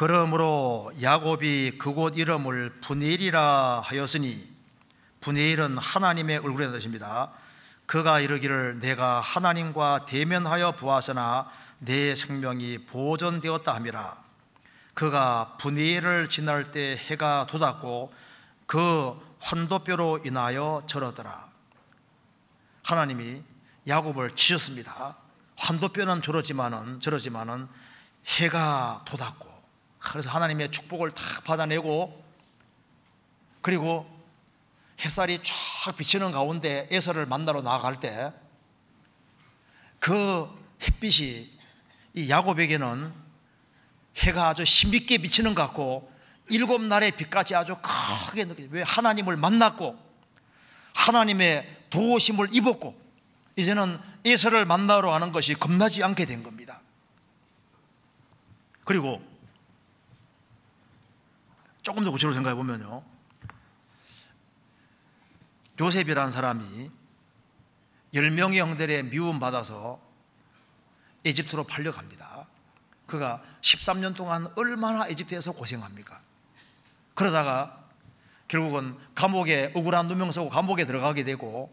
Speaker 1: 그러므로 야곱이 그곳 이름을 분일이라 하였으니 분일은 하나님의 얼굴이라는 뜻입니다. 그가 이르기를 내가 하나님과 대면하여 보았으나 내 생명이 보존되었다 함이라. 그가 분이을 지날 때 해가 돋았고 그 환도뼈로 인하여 절었더라. 하나님이 야곱을 치셨습니다. 환도뼈는 절었지만은 절었지만은 해가 돋았고 그래서 하나님의 축복을 다 받아내고 그리고 햇살이 쫙 비치는 가운데 에서를 만나러 나아갈 때 그 햇빛이 이 야곱에게는 해가 아주 신있게 비치는 것 같고 일곱 날의 빛까지 아주 크게 느껴져요. 왜 하나님을 만났고 하나님의 도우심을 입었고 이제는 에서를 만나러 가는 것이 겁나지 않게 된 겁니다. 그리고 조금 더 구체적으로 생각해 보면요. 요셉이라는 사람이 10명의 형들의 미움받아서 에집트로 팔려갑니다. 그가 13년 동안 얼마나 에집트에서 고생합니까? 그러다가 결국은 감옥에 억울한 누명 쓰고 감옥에 들어가게 되고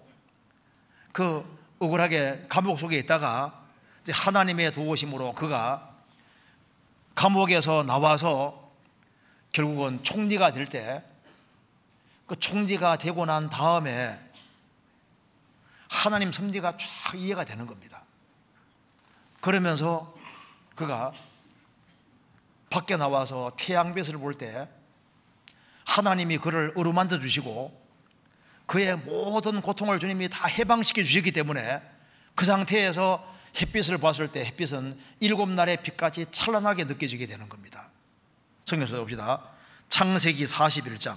Speaker 1: 그 억울하게 감옥 속에 있다가 하나님의 도우심으로 그가 감옥에서 나와서 결국은 총리가 될 때 그 총리가 되고 난 다음에 하나님 섭리가 쫙 이해가 되는 겁니다. 그러면서 그가 밖에 나와서 태양빛을 볼 때 하나님이 그를 어루만져 주시고 그의 모든 고통을 주님이 다 해방시켜 주시기 때문에 그 상태에서 햇빛을 봤을 때 햇빛은 일곱 날의 빛까지 찬란하게 느껴지게 되는 겁니다. 성경 에서 봅시다. 창세기 41장.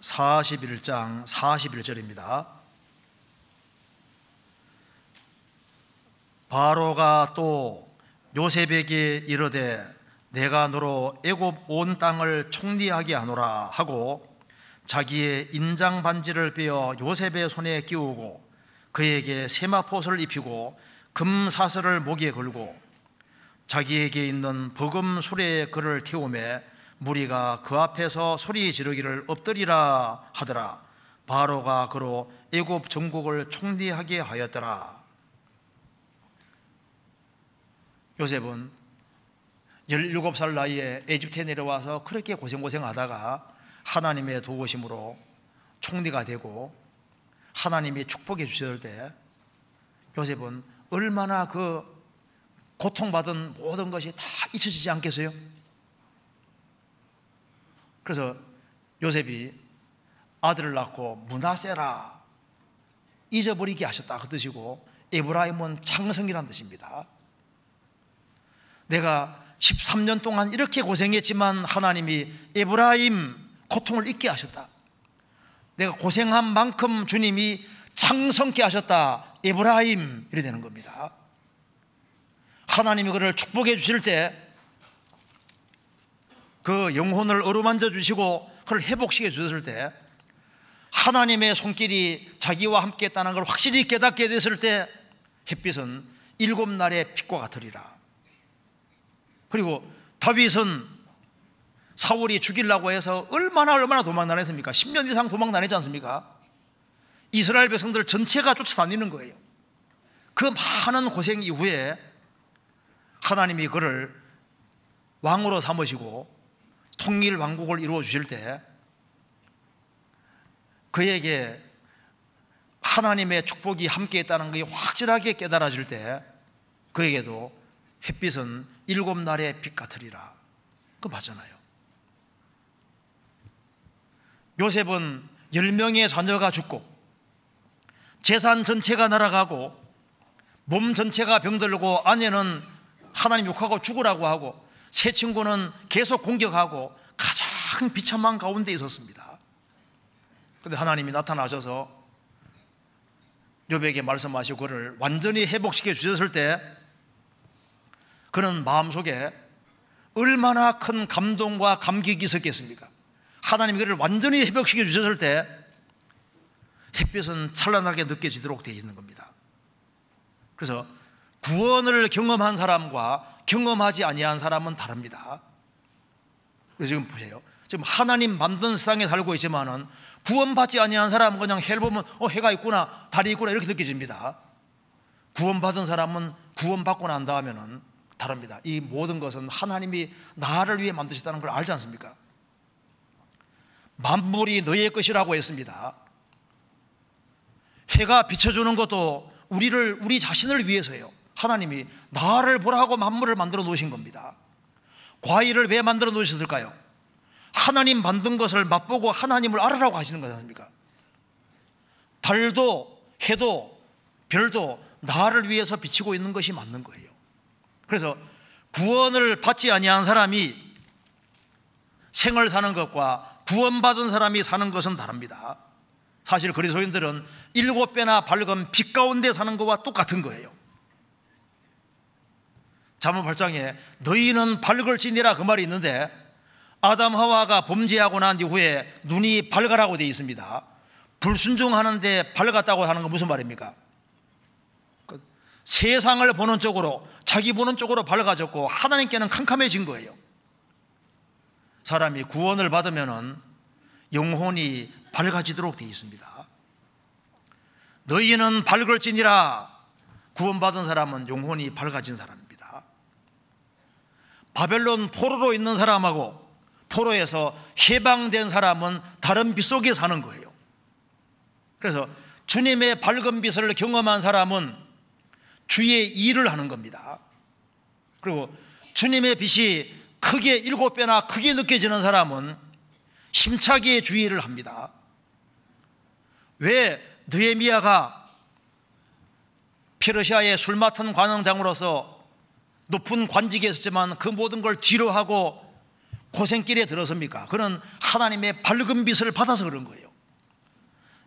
Speaker 1: (41장) (41절입니다) 바로가 또 요셉에게 이르되 내가 너로 애굽 온 땅을 총리하게 하노라 하고 자기의 인장 반지를 빼어 요셉의 손에 끼우고 그에게 세마포를 입히고 금사슬을 목에 걸고 자기에게 있는 버금 수레에 그를 태우매 무리가 그 앞에서 소리 지르기를 엎드리라 하더라 바로가 그로 애굽 전국을 총리하게 하였더라 요셉은 17살 나이에 에집트에 내려와서 그렇게 고생고생하다가 하나님의 도우심으로 총리가 되고 하나님이 축복해 주실 때 요셉은 얼마나 그 고통받은 모든 것이 다 잊혀지지 않겠어요? 그래서 요셉이 아들을 낳고 문하세라 잊어버리게 하셨다 그 뜻이고 에브라임은 창성이란 뜻입니다 내가 13년 동안 이렇게 고생했지만 하나님이 에브라임 고통을 잊게 하셨다. 내가 고생한 만큼 주님이 창성케 하셨다. 에브라임 이래 되는 겁니다. 하나님이 그를 축복해 주실 때 그 영혼을 어루만져 주시고 그를 회복시켜 주셨을 때 하나님의 손길이 자기와 함께 했다는 걸 확실히 깨닫게 됐을 때 햇빛은 일곱 날의 빛과 같으리라. 그리고 다윗은 사울이 죽이려고 해서 얼마나 얼마나 도망 다녔습니까? 10년 이상 도망 다니지 않습니까? 이스라엘 백성들 전체가 쫓아다니는 거예요. 그 많은 고생 이후에 하나님이 그를 왕으로 삼으시고 통일 왕국을 이루어 주실 때 그에게 하나님의 축복이 함께 있다는 것이 확실하게 깨달아질 때 그에게도 햇빛은 일곱 날의 빛 같으리라. 그 맞잖아요. 요셉은 10명의 자녀가 죽고 재산 전체가 날아가고 몸 전체가 병들고 아내는 하나님 욕하고 죽으라고 하고 세 친구는 계속 공격하고 가장 비참한 가운데 있었습니다. 그런데 하나님이 나타나셔서 요백에 말씀하시고 그를 완전히 회복시켜 주셨을 때 그는 마음속에 얼마나 큰 감동과 감격이 있었겠습니까? 하나님이 그를 완전히 회복시켜 주셨을 때 햇빛은 찬란하게 느껴지도록 되어 있는 겁니다. 그래서 구원을 경험한 사람과 경험하지 아니한 사람은 다릅니다. 그래서 지금 보세요. 지금 하나님 만든 세상에 살고 있지만은 구원받지 아니한 사람은 그냥 해를 보면 어 해가 있구나 달이 있구나 이렇게 느껴집니다. 구원받은 사람은 구원받고 난 다음에는 다릅니다. 이 모든 것은 하나님이 나를 위해 만드셨다는 걸 알지 않습니까? 만물이 너의 것이라고 했습니다. 해가 비춰주는 것도 우리를, 우리 자신을 위해서예요. 하나님이 나를 보라고 만물을 만들어 놓으신 겁니다. 과일을 왜 만들어 놓으셨을까요? 하나님 만든 것을 맛보고 하나님을 알으라고 하시는 것 아닙니까? 달도 해도 별도 나를 위해서 비치고 있는 것이 맞는 거예요. 그래서 구원을 받지 아니한 사람이 생을 사는 것과 구원받은 사람이 사는 것은 다릅니다. 사실 그리스도인들은 일곱 배나 밝은 빛 가운데 사는 것과 똑같은 거예요. 잠언 8장에 너희는 밝을지니라 그 말이 있는데 아담 하와가 범죄하고 난 이후에 눈이 밝으라고 되어 있습니다. 불순종하는데 밝았다고 하는 건 무슨 말입니까? 그 세상을 보는 쪽으로 자기 보는 쪽으로 밝아졌고 하나님께는 캄캄해진 거예요. 사람이 구원을 받으면 영혼이 밝아지도록 되어 있습니다. 너희는 밝을지니라 구원받은 사람은 영혼이 밝아진 사람입니다. 바벨론 포로로 있는 사람하고 포로에서 해방된 사람은 다른 빛 속에 사는 거예요. 그래서 주님의 밝은 빛을 경험한 사람은 주의 일을 하는 겁니다. 그리고 주님의 빛이 크게 일곱 배나 크게 느껴지는 사람은 심차게 주의를 합니다. 왜 느헤미야가 페르시아의 술 맡은 관원장으로서 높은 관직에 있었지만 그 모든 걸 뒤로 하고 고생길에 들어섭니까? 그는 하나님의 밝은 빛을 받아서 그런 거예요.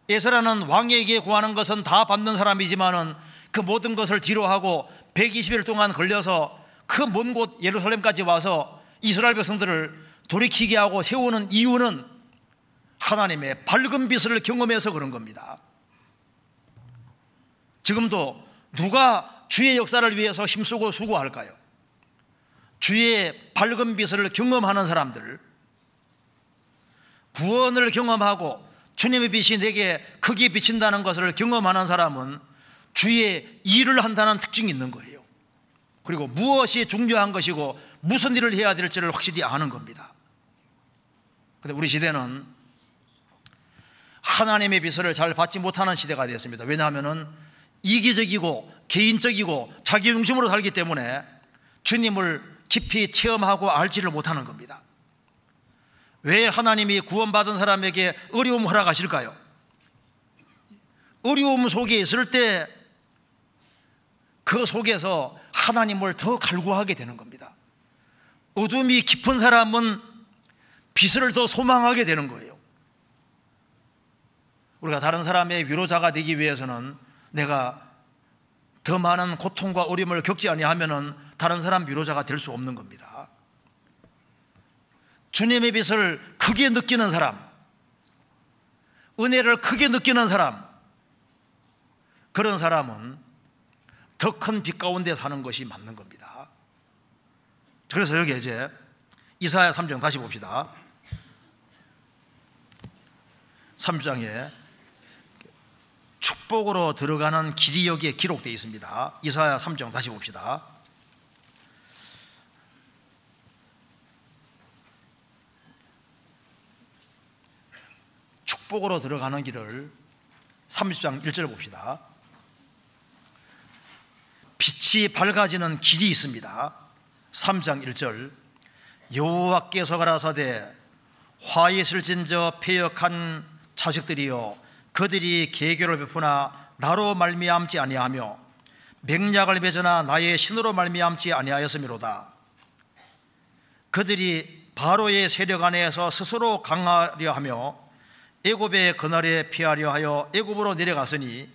Speaker 1: 예서라는 왕에게 구하는 것은 다 받는 사람이지만은 그 모든 것을 뒤로 하고 120일 동안 걸려서 그 먼 곳 예루살렘까지 와서 이스라엘 백성들을 돌이키게 하고 세우는 이유는 하나님의 밝은 빛을 경험해서 그런 겁니다. 지금도 누가 주의 역사를 위해서 힘쓰고 수고할까요? 주의 밝은 빛을 경험하는 사람들, 구원을 경험하고 주님의 빛이 내게 크게 비친다는 것을 경험하는 사람은 주의 일을 한다는 특징이 있는 거예요. 그리고 무엇이 중요한 것이고 무슨 일을 해야 될지를 확실히 아는 겁니다. 근데 우리 시대는 하나님의 비서를 잘 받지 못하는 시대가 되었습니다. 왜냐하면 이기적이고 개인적이고 자기 중심으로 살기 때문에 주님을 깊이 체험하고 알지를 못하는 겁니다. 왜 하나님이 구원받은 사람에게 어려움 허락하실까요? 어려움 속에 있을 때 그 속에서 하나님을 더 갈구하게 되는 겁니다. 어둠이 깊은 사람은 빛을 더 소망하게 되는 거예요. 우리가 다른 사람의 위로자가 되기 위해서는 내가 더 많은 고통과 어려을 겪지 아니하면은 다른 사람 위로자가 될 수 없는 겁니다. 주님의 빛을 크게 느끼는 사람, 은혜를 크게 느끼는 사람, 그런 사람은 더 큰 빛 가운데 사는 것이 맞는 겁니다. 그래서 여기 이제 이사야 3장 다시 봅시다. 3장에 축복으로 들어가는 길이 여기에 기록되어 있습니다. 이사야 3장 다시 봅시다. 축복으로 들어가는 길을 30장 1절 봅시다. 빛이 밝아지는 길이 있습니다. 3장 1절 여호와께서 가라사대 화이슬 진저 폐역한 자식들이여 그들이 계교를 베푸나 나로 말미암지 아니하며 맹약을 맺으나 나의 신으로 말미암지 아니하였음이로다 그들이 바로의 세력 안에서 스스로 강하려 하며 애굽의 그날에 피하려 하여 애굽으로 내려갔으니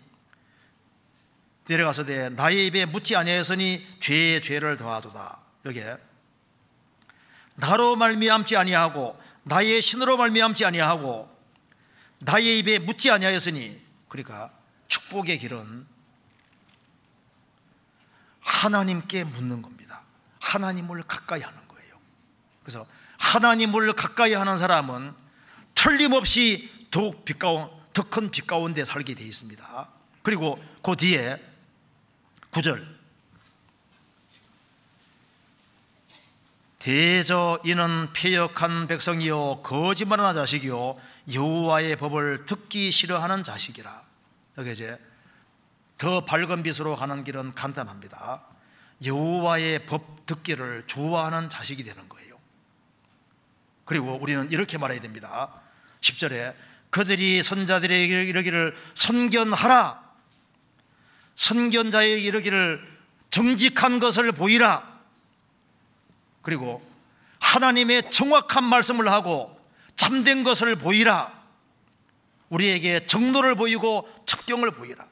Speaker 1: 내려가서되 나의 입에 묻지 아니하였으니 죄의 죄를 더하도다 여기에 나로 말미암지 아니하고 나의 신으로 말미암지 아니하고 나의 입에 묻지 아니하였으니 그러니까 축복의 길은 하나님께 묻는 겁니다. 하나님을 가까이 하는 거예요. 그래서 하나님을 가까이 하는 사람은 틀림없이 더욱 빛가운 더큰 빛 가운데 살게 되어 있습니다. 그리고 그 뒤에 9절 대저 이는 폐역한 백성이요 거짓말하는 자식이요 여호와의 법을 듣기 싫어하는 자식이라. 여기 이제 더 밝은 빛으로 가는 길은 간단합니다. 여호와의 법 듣기를 좋아하는 자식이 되는 거예요. 그리고 우리는 이렇게 말해야 됩니다. 10절에 그들이 선자들에게 이르기를 선견하라 선견자의 이르기를 정직한 것을 보이라 그리고 하나님의 정확한 말씀을 하고 참된 것을 보이라. 우리에게 정도를 보이고 척경을 보이라.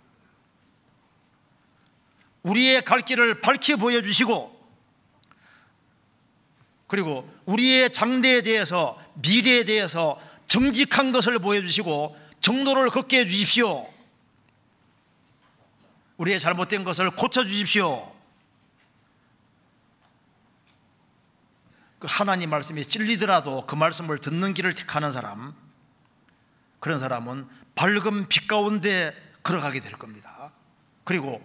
Speaker 1: 우리의 갈 길을 밝히 보여주시고 그리고 우리의 장대에 대해서 미래에 대해서 정직한 것을 보여주시고 정도를 걷게 해주십시오. 우리의 잘못된 것을 고쳐주십시오. 그 하나님 말씀이 찔리더라도 그 말씀을 듣는 길을 택하는 사람 그런 사람은 밝은 빛 가운데 걸어가게 될 겁니다. 그리고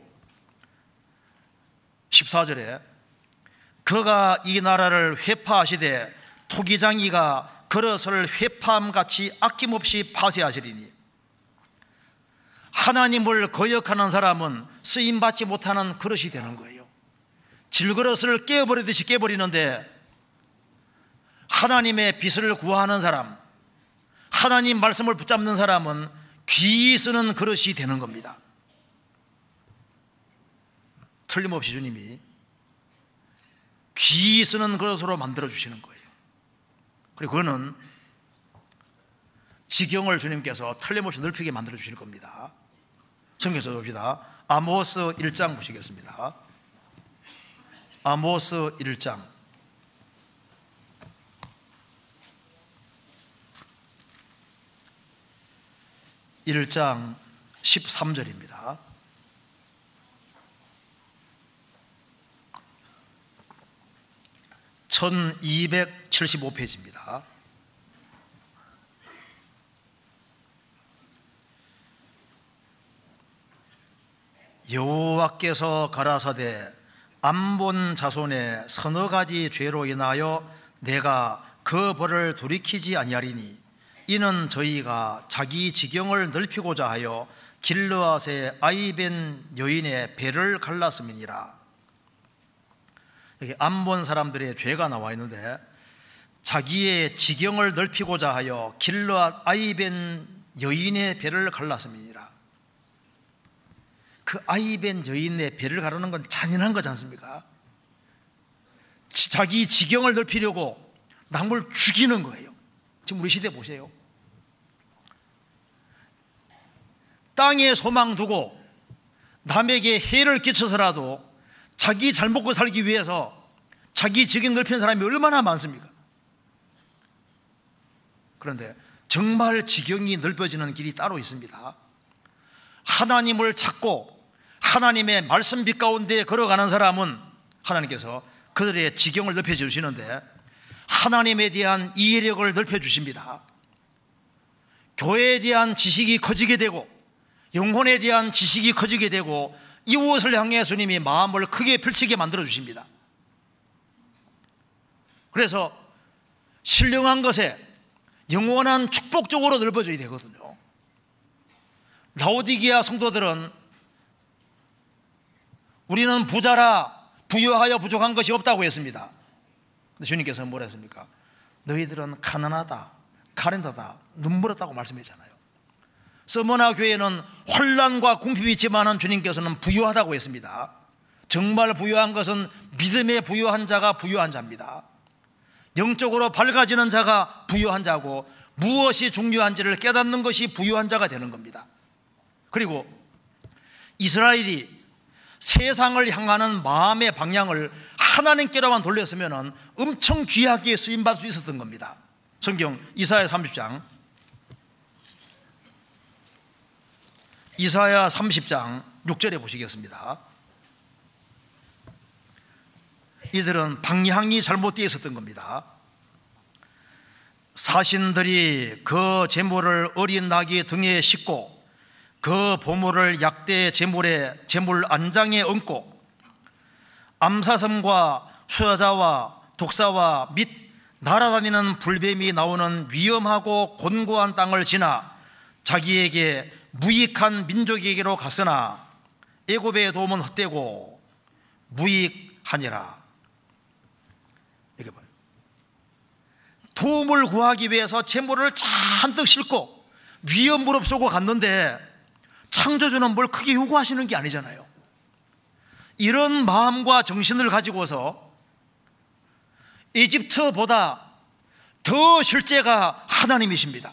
Speaker 1: 14절에 그가 이 나라를 회파하시되 토기장이가 그릇을 회파함같이 아낌없이 파쇄하시리니 하나님을 거역하는 사람은 쓰임받지 못하는 그릇이 되는 거예요 질그릇을 깨버리듯이 깨버리는데 하나님의 빛을 구하는 사람, 하나님 말씀을 붙잡는 사람은 귀 쓰는 그릇이 되는 겁니다. 틀림없이 주님이 귀 쓰는 그릇으로 만들어 주시는 거예요. 그리고 그거는 지경을 주님께서 틀림없이 넓히게 만들어 주실 겁니다. 성경에서 봅시다. 아모스 1장 보시겠습니다. 아모스 1장 1장 13절입니다. 1 2 7 5 페이지입니다 여호와께서 가라사대 암본 자손의 서너 가지 죄로 인하여 내가 그 벌을 돌이키지 아니하리니 이는 저희가 자기 지경을 넓히고자 하여 길르앗의 아이벤 여인의 배를 갈랐음이니라. 여기 안본 사람들의 죄가 나와 있는데 자기의 지경을 넓히고자 하여 길르앗 아이벤 여인의 배를 갈랐음이니라. 그 아이벤 여인의 배를 가르는 건 잔인한 거지 않습니까? 자기 지경을 넓히려고 남을 죽이는 거예요. 지금 우리 시대 보세요. 땅에 소망 두고 남에게 해를 끼쳐서라도 자기 잘 먹고 살기 위해서 자기 직인 넓피는 사람이 얼마나 많습니까? 그런데 정말 지경이 넓어지는 길이 따로 있습니다. 하나님을 찾고 하나님의 말씀 빛 가운데 걸어가는 사람은 하나님께서 그들의 지경을 넓혀주시는데 하나님에 대한 이해력을 넓혀주십니다. 교회에 대한 지식이 커지게 되고 영혼에 대한 지식이 커지게 되고 이웃을 향해 주님이 마음을 크게 펼치게 만들어 주십니다. 그래서 신령한 것에 영원한 축복적으로 넓어져야 되거든요. 라오디기아 성도들은 우리는 부자라 부여하여 부족한 것이 없다고 했습니다. 근데 주님께서 뭐라 했습니까? 너희들은 가난하다, 가린다다, 눈물었다고 말씀했잖아요. 서머나 교회는 혼란과 궁핍이 있지만은 주님께서는 부유하다고 했습니다. 정말 부유한 것은 믿음에 부유한 자가 부유한 자입니다. 영적으로 밝아지는 자가 부유한 자고 무엇이 중요한지를 깨닫는 것이 부유한 자가 되는 겁니다. 그리고 이스라엘이 세상을 향하는 마음의 방향을 하나님께로만 돌렸으면 엄청 귀하게 쓰임받을 수 있었던 겁니다. 성경 이사야 30장 이사야 30장 6절에 보시겠습니다. 이들은 방향이 잘못되어 있었던 겁니다. 사신들이 그 재물을 어린 나귀 등에 싣고 그 보물을 약대 재물에 재물 안장에 얹고 암사슴과 수여자와 독사와 및 날아다니는 불뱀이 나오는 위험하고 곤고한 땅을 지나 자기에게 무익한 민족에게로 갔으나 애굽의 도움은 헛되고 무익하니라. 이게 뭐예요? 도움을 구하기 위해서 재물을 잔뜩 싣고 위험 무릅쓰고 갔는데 창조주는 뭘 크게 요구하시는 게 아니잖아요. 이런 마음과 정신을 가지고서 이집트보다 더 실제가 하나님이십니다.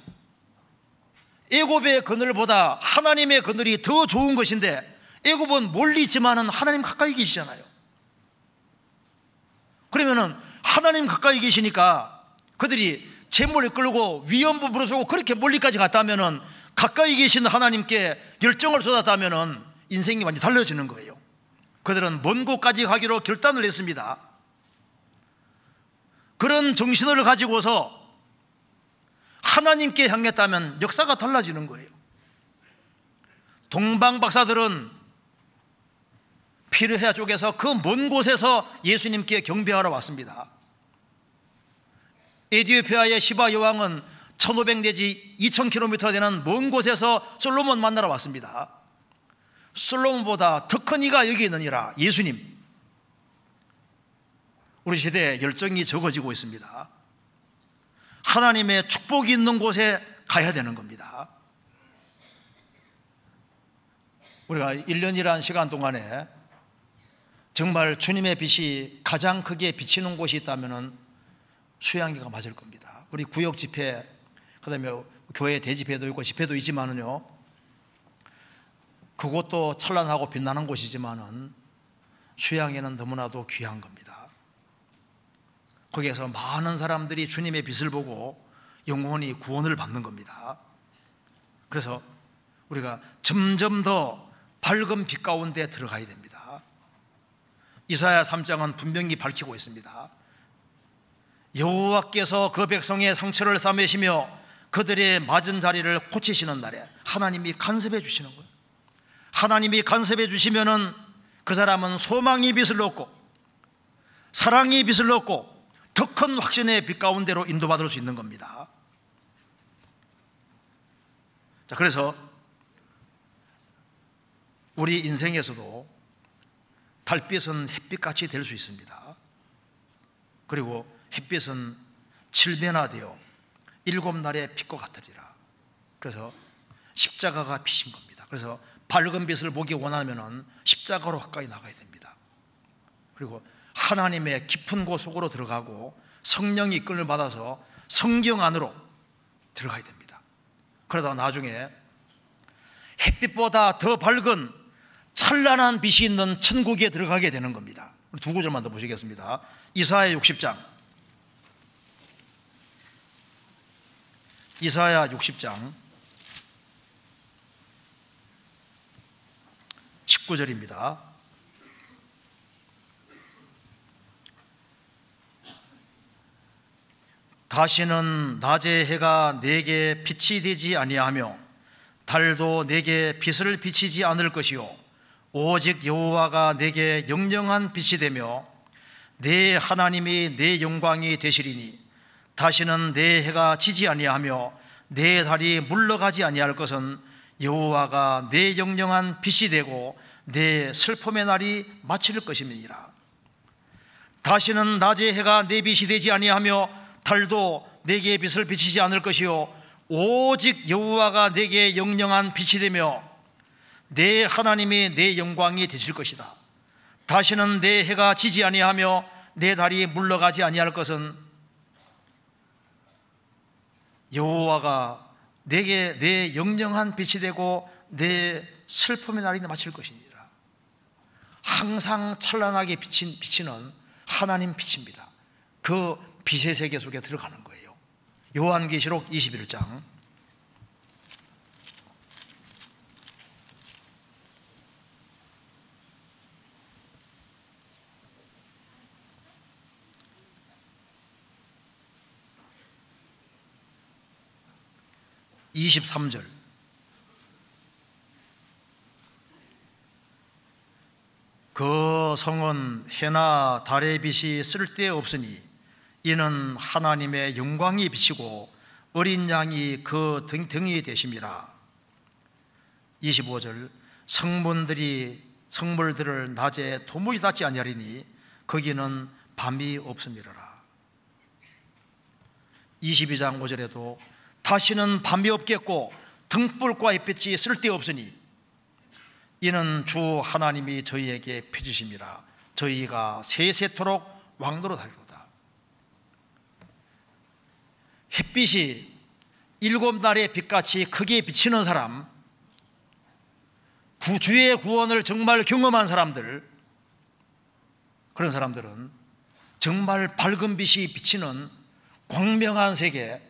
Speaker 1: 애굽의 그늘보다 하나님의 그늘이 더 좋은 것인데 애굽은 멀리 있지만은 하나님 가까이 계시잖아요. 그러면은 하나님 가까이 계시니까 그들이 재물을 끌고 위험부 부르고 그렇게 멀리까지 갔다면은 가까이 계신 하나님께 열정을 쏟았다면은 인생이 완전히 달라지는 거예요. 그들은 먼 곳까지 가기로 결단을 했습니다. 그런 정신을 가지고서 하나님께 향했다면 역사가 달라지는 거예요. 동방 박사들은 피르헤아 쪽에서 그 먼 곳에서 예수님께 경배하러 왔습니다. 에디오피아의 시바 여왕은 1500 내지 2000km 되는 먼 곳에서 솔로몬 만나러 왔습니다. 솔로몬보다 더 큰 이가 여기 있느니라 예수님. 우리 시대에 열정이 적어지고 있습니다. 하나님의 축복이 있는 곳에 가야 되는 겁니다. 우리가 1년이라는 시간 동안에 정말 주님의 빛이 가장 크게 비치는 곳이 있다면 수양기가 맞을 겁니다. 우리 구역 집회, 그 다음에 교회 대집회도 있고 집회도 있지만은요, 그것도 찬란하고 빛나는 곳이지만은 수양에는 너무나도 귀한 겁니다. 거기에서 많은 사람들이 주님의 빛을 보고 영원히 구원을 받는 겁니다. 그래서 우리가 점점 더 밝은 빛 가운데 들어가야 됩니다. 이사야 3장은 분명히 밝히고 있습니다. 여호와께서 그 백성의 상처를 싸매시며 그들의 맞은 자리를 고치시는 날에 하나님이 간섭해 주시는 거예요. 하나님이 간섭해 주시면은 그 사람은 소망이 빛을 얻고 사랑이 빛을 얻고 더큰 확신의 빛 가운데로 인도받을 수 있는 겁니다. 자, 그래서 우리 인생에서도 달빛은 햇빛같이 될 수 있습니다. 그리고 햇빛은 칠면화되어 일곱 날의 빛과 같으리라. 그래서 십자가가 빛인 겁니다. 그래서 밝은 빛을 보기 원하면 십자가로 가까이 나가야 됩니다. 그리고 하나님의 깊은 곳 속으로 들어가고 성령이 이끌을 받아서 성경 안으로 들어가야 됩니다. 그러다 나중에 햇빛보다 더 밝은 찬란한 빛이 있는 천국에 들어가게 되는 겁니다. 두 구절만 더 보시겠습니다. 이사야 60장. 이사야 60장 19절입니다. 다시는 낮에 해가 내게 빛이 되지 아니하며 달도 내게 빛을 비치지 않을 것이요 오직 여호와가 내게 영영한 빛이 되며 내 하나님이 내 영광이 되시리니 다시는 내 해가 지지 아니하며 내 달이 물러가지 아니할 것은 여호와가 내 영영한 빛이 되고 내 슬픔의 날이 마칠 것임이니라 다시는 낮에 해가 내 빛이 되지 아니하며 달도 내게 빛을 비치지 않을 것이요 오직 여호와가 내게 영영한 빛이 되며 내 하나님이 내 영광이 되실 것이다. 다시는 내 해가 지지 아니하며 내 달이 물러가지 아니할 것은 여호와가 내게 내 영영한 빛이 되고 내 슬픔의 날이 마칠 것이니라. 항상 찬란하게 비친 빛은 하나님 빛입니다. 그 빛의 세계 속에 들어가는 거예요. 요한계시록 21장. 이십절그 성은 해나 달의 빛이 쓸데없으니 이는 하나님의 영광이 비치고 어린 양이 그 등, 등이 되십이라 25절 성문들이 성물들을 낮에 도무지 닫지 아니하리니 거기는 밤이 없음이라 22장 5절에도 다시는 밤이 없겠고 등불과 햇빛이 쓸데없으니 이는 주 하나님이 저희에게 펴주심이라 저희가 세세토록 왕노로 달리로 햇빛이 일곱 날의 빛같이 크게 비치는 사람, 구주의 구원을 정말 경험한 사람들, 그런 사람들은 정말 밝은 빛이 비치는 광명한 세계,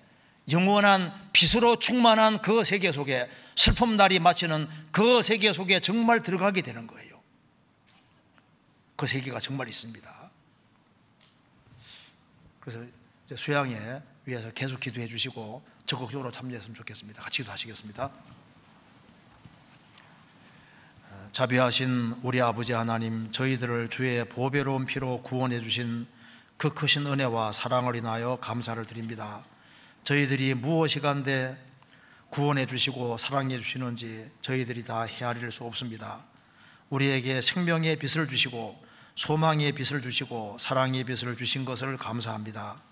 Speaker 1: 영원한 빛으로 충만한 그 세계 속에 슬픔 날이 마치는 그 세계 속에 정말 들어가게 되는 거예요. 그 세계가 정말 있습니다. 그래서 수양에 위해서 계속 기도해 주시고 적극적으로 참여했으면 좋겠습니다. 같이 기도하시겠습니다. 어, 자비하신 우리 아버지 하나님, 저희들을 주의 보배로운 피로 구원해 주신 그 크신 은혜와 사랑을 인하여 감사를 드립니다. 저희들이 무엇이 간데 구원해 주시고 사랑해 주시는지 저희들이 다 헤아릴 수 없습니다. 우리에게 생명의 빛을 주시고 소망의 빛을 주시고 사랑의 빛을 주신 것을 감사합니다.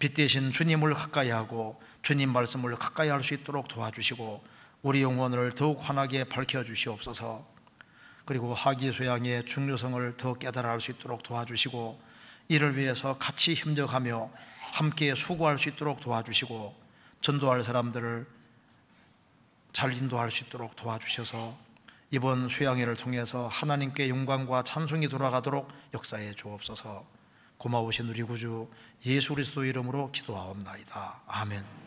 Speaker 1: 빛 대신 주님을 가까이 하고 주님 말씀을 가까이 할 수 있도록 도와주시고 우리 영혼을 더욱 환하게 밝혀 주시옵소서. 그리고 하기 소양의 중요성을 더 깨달아 할 수 있도록 도와주시고 이를 위해서 같이 힘들어하며 함께 수고할 수 있도록 도와주시고 전도할 사람들을 잘 인도할 수 있도록 도와주셔서 이번 수양회를 통해서 하나님께 영광과 찬송이 돌아가도록 역사해 주옵소서. 고마우신 우리 구주 예수 그리스도 이름으로 기도하옵나이다. 아멘.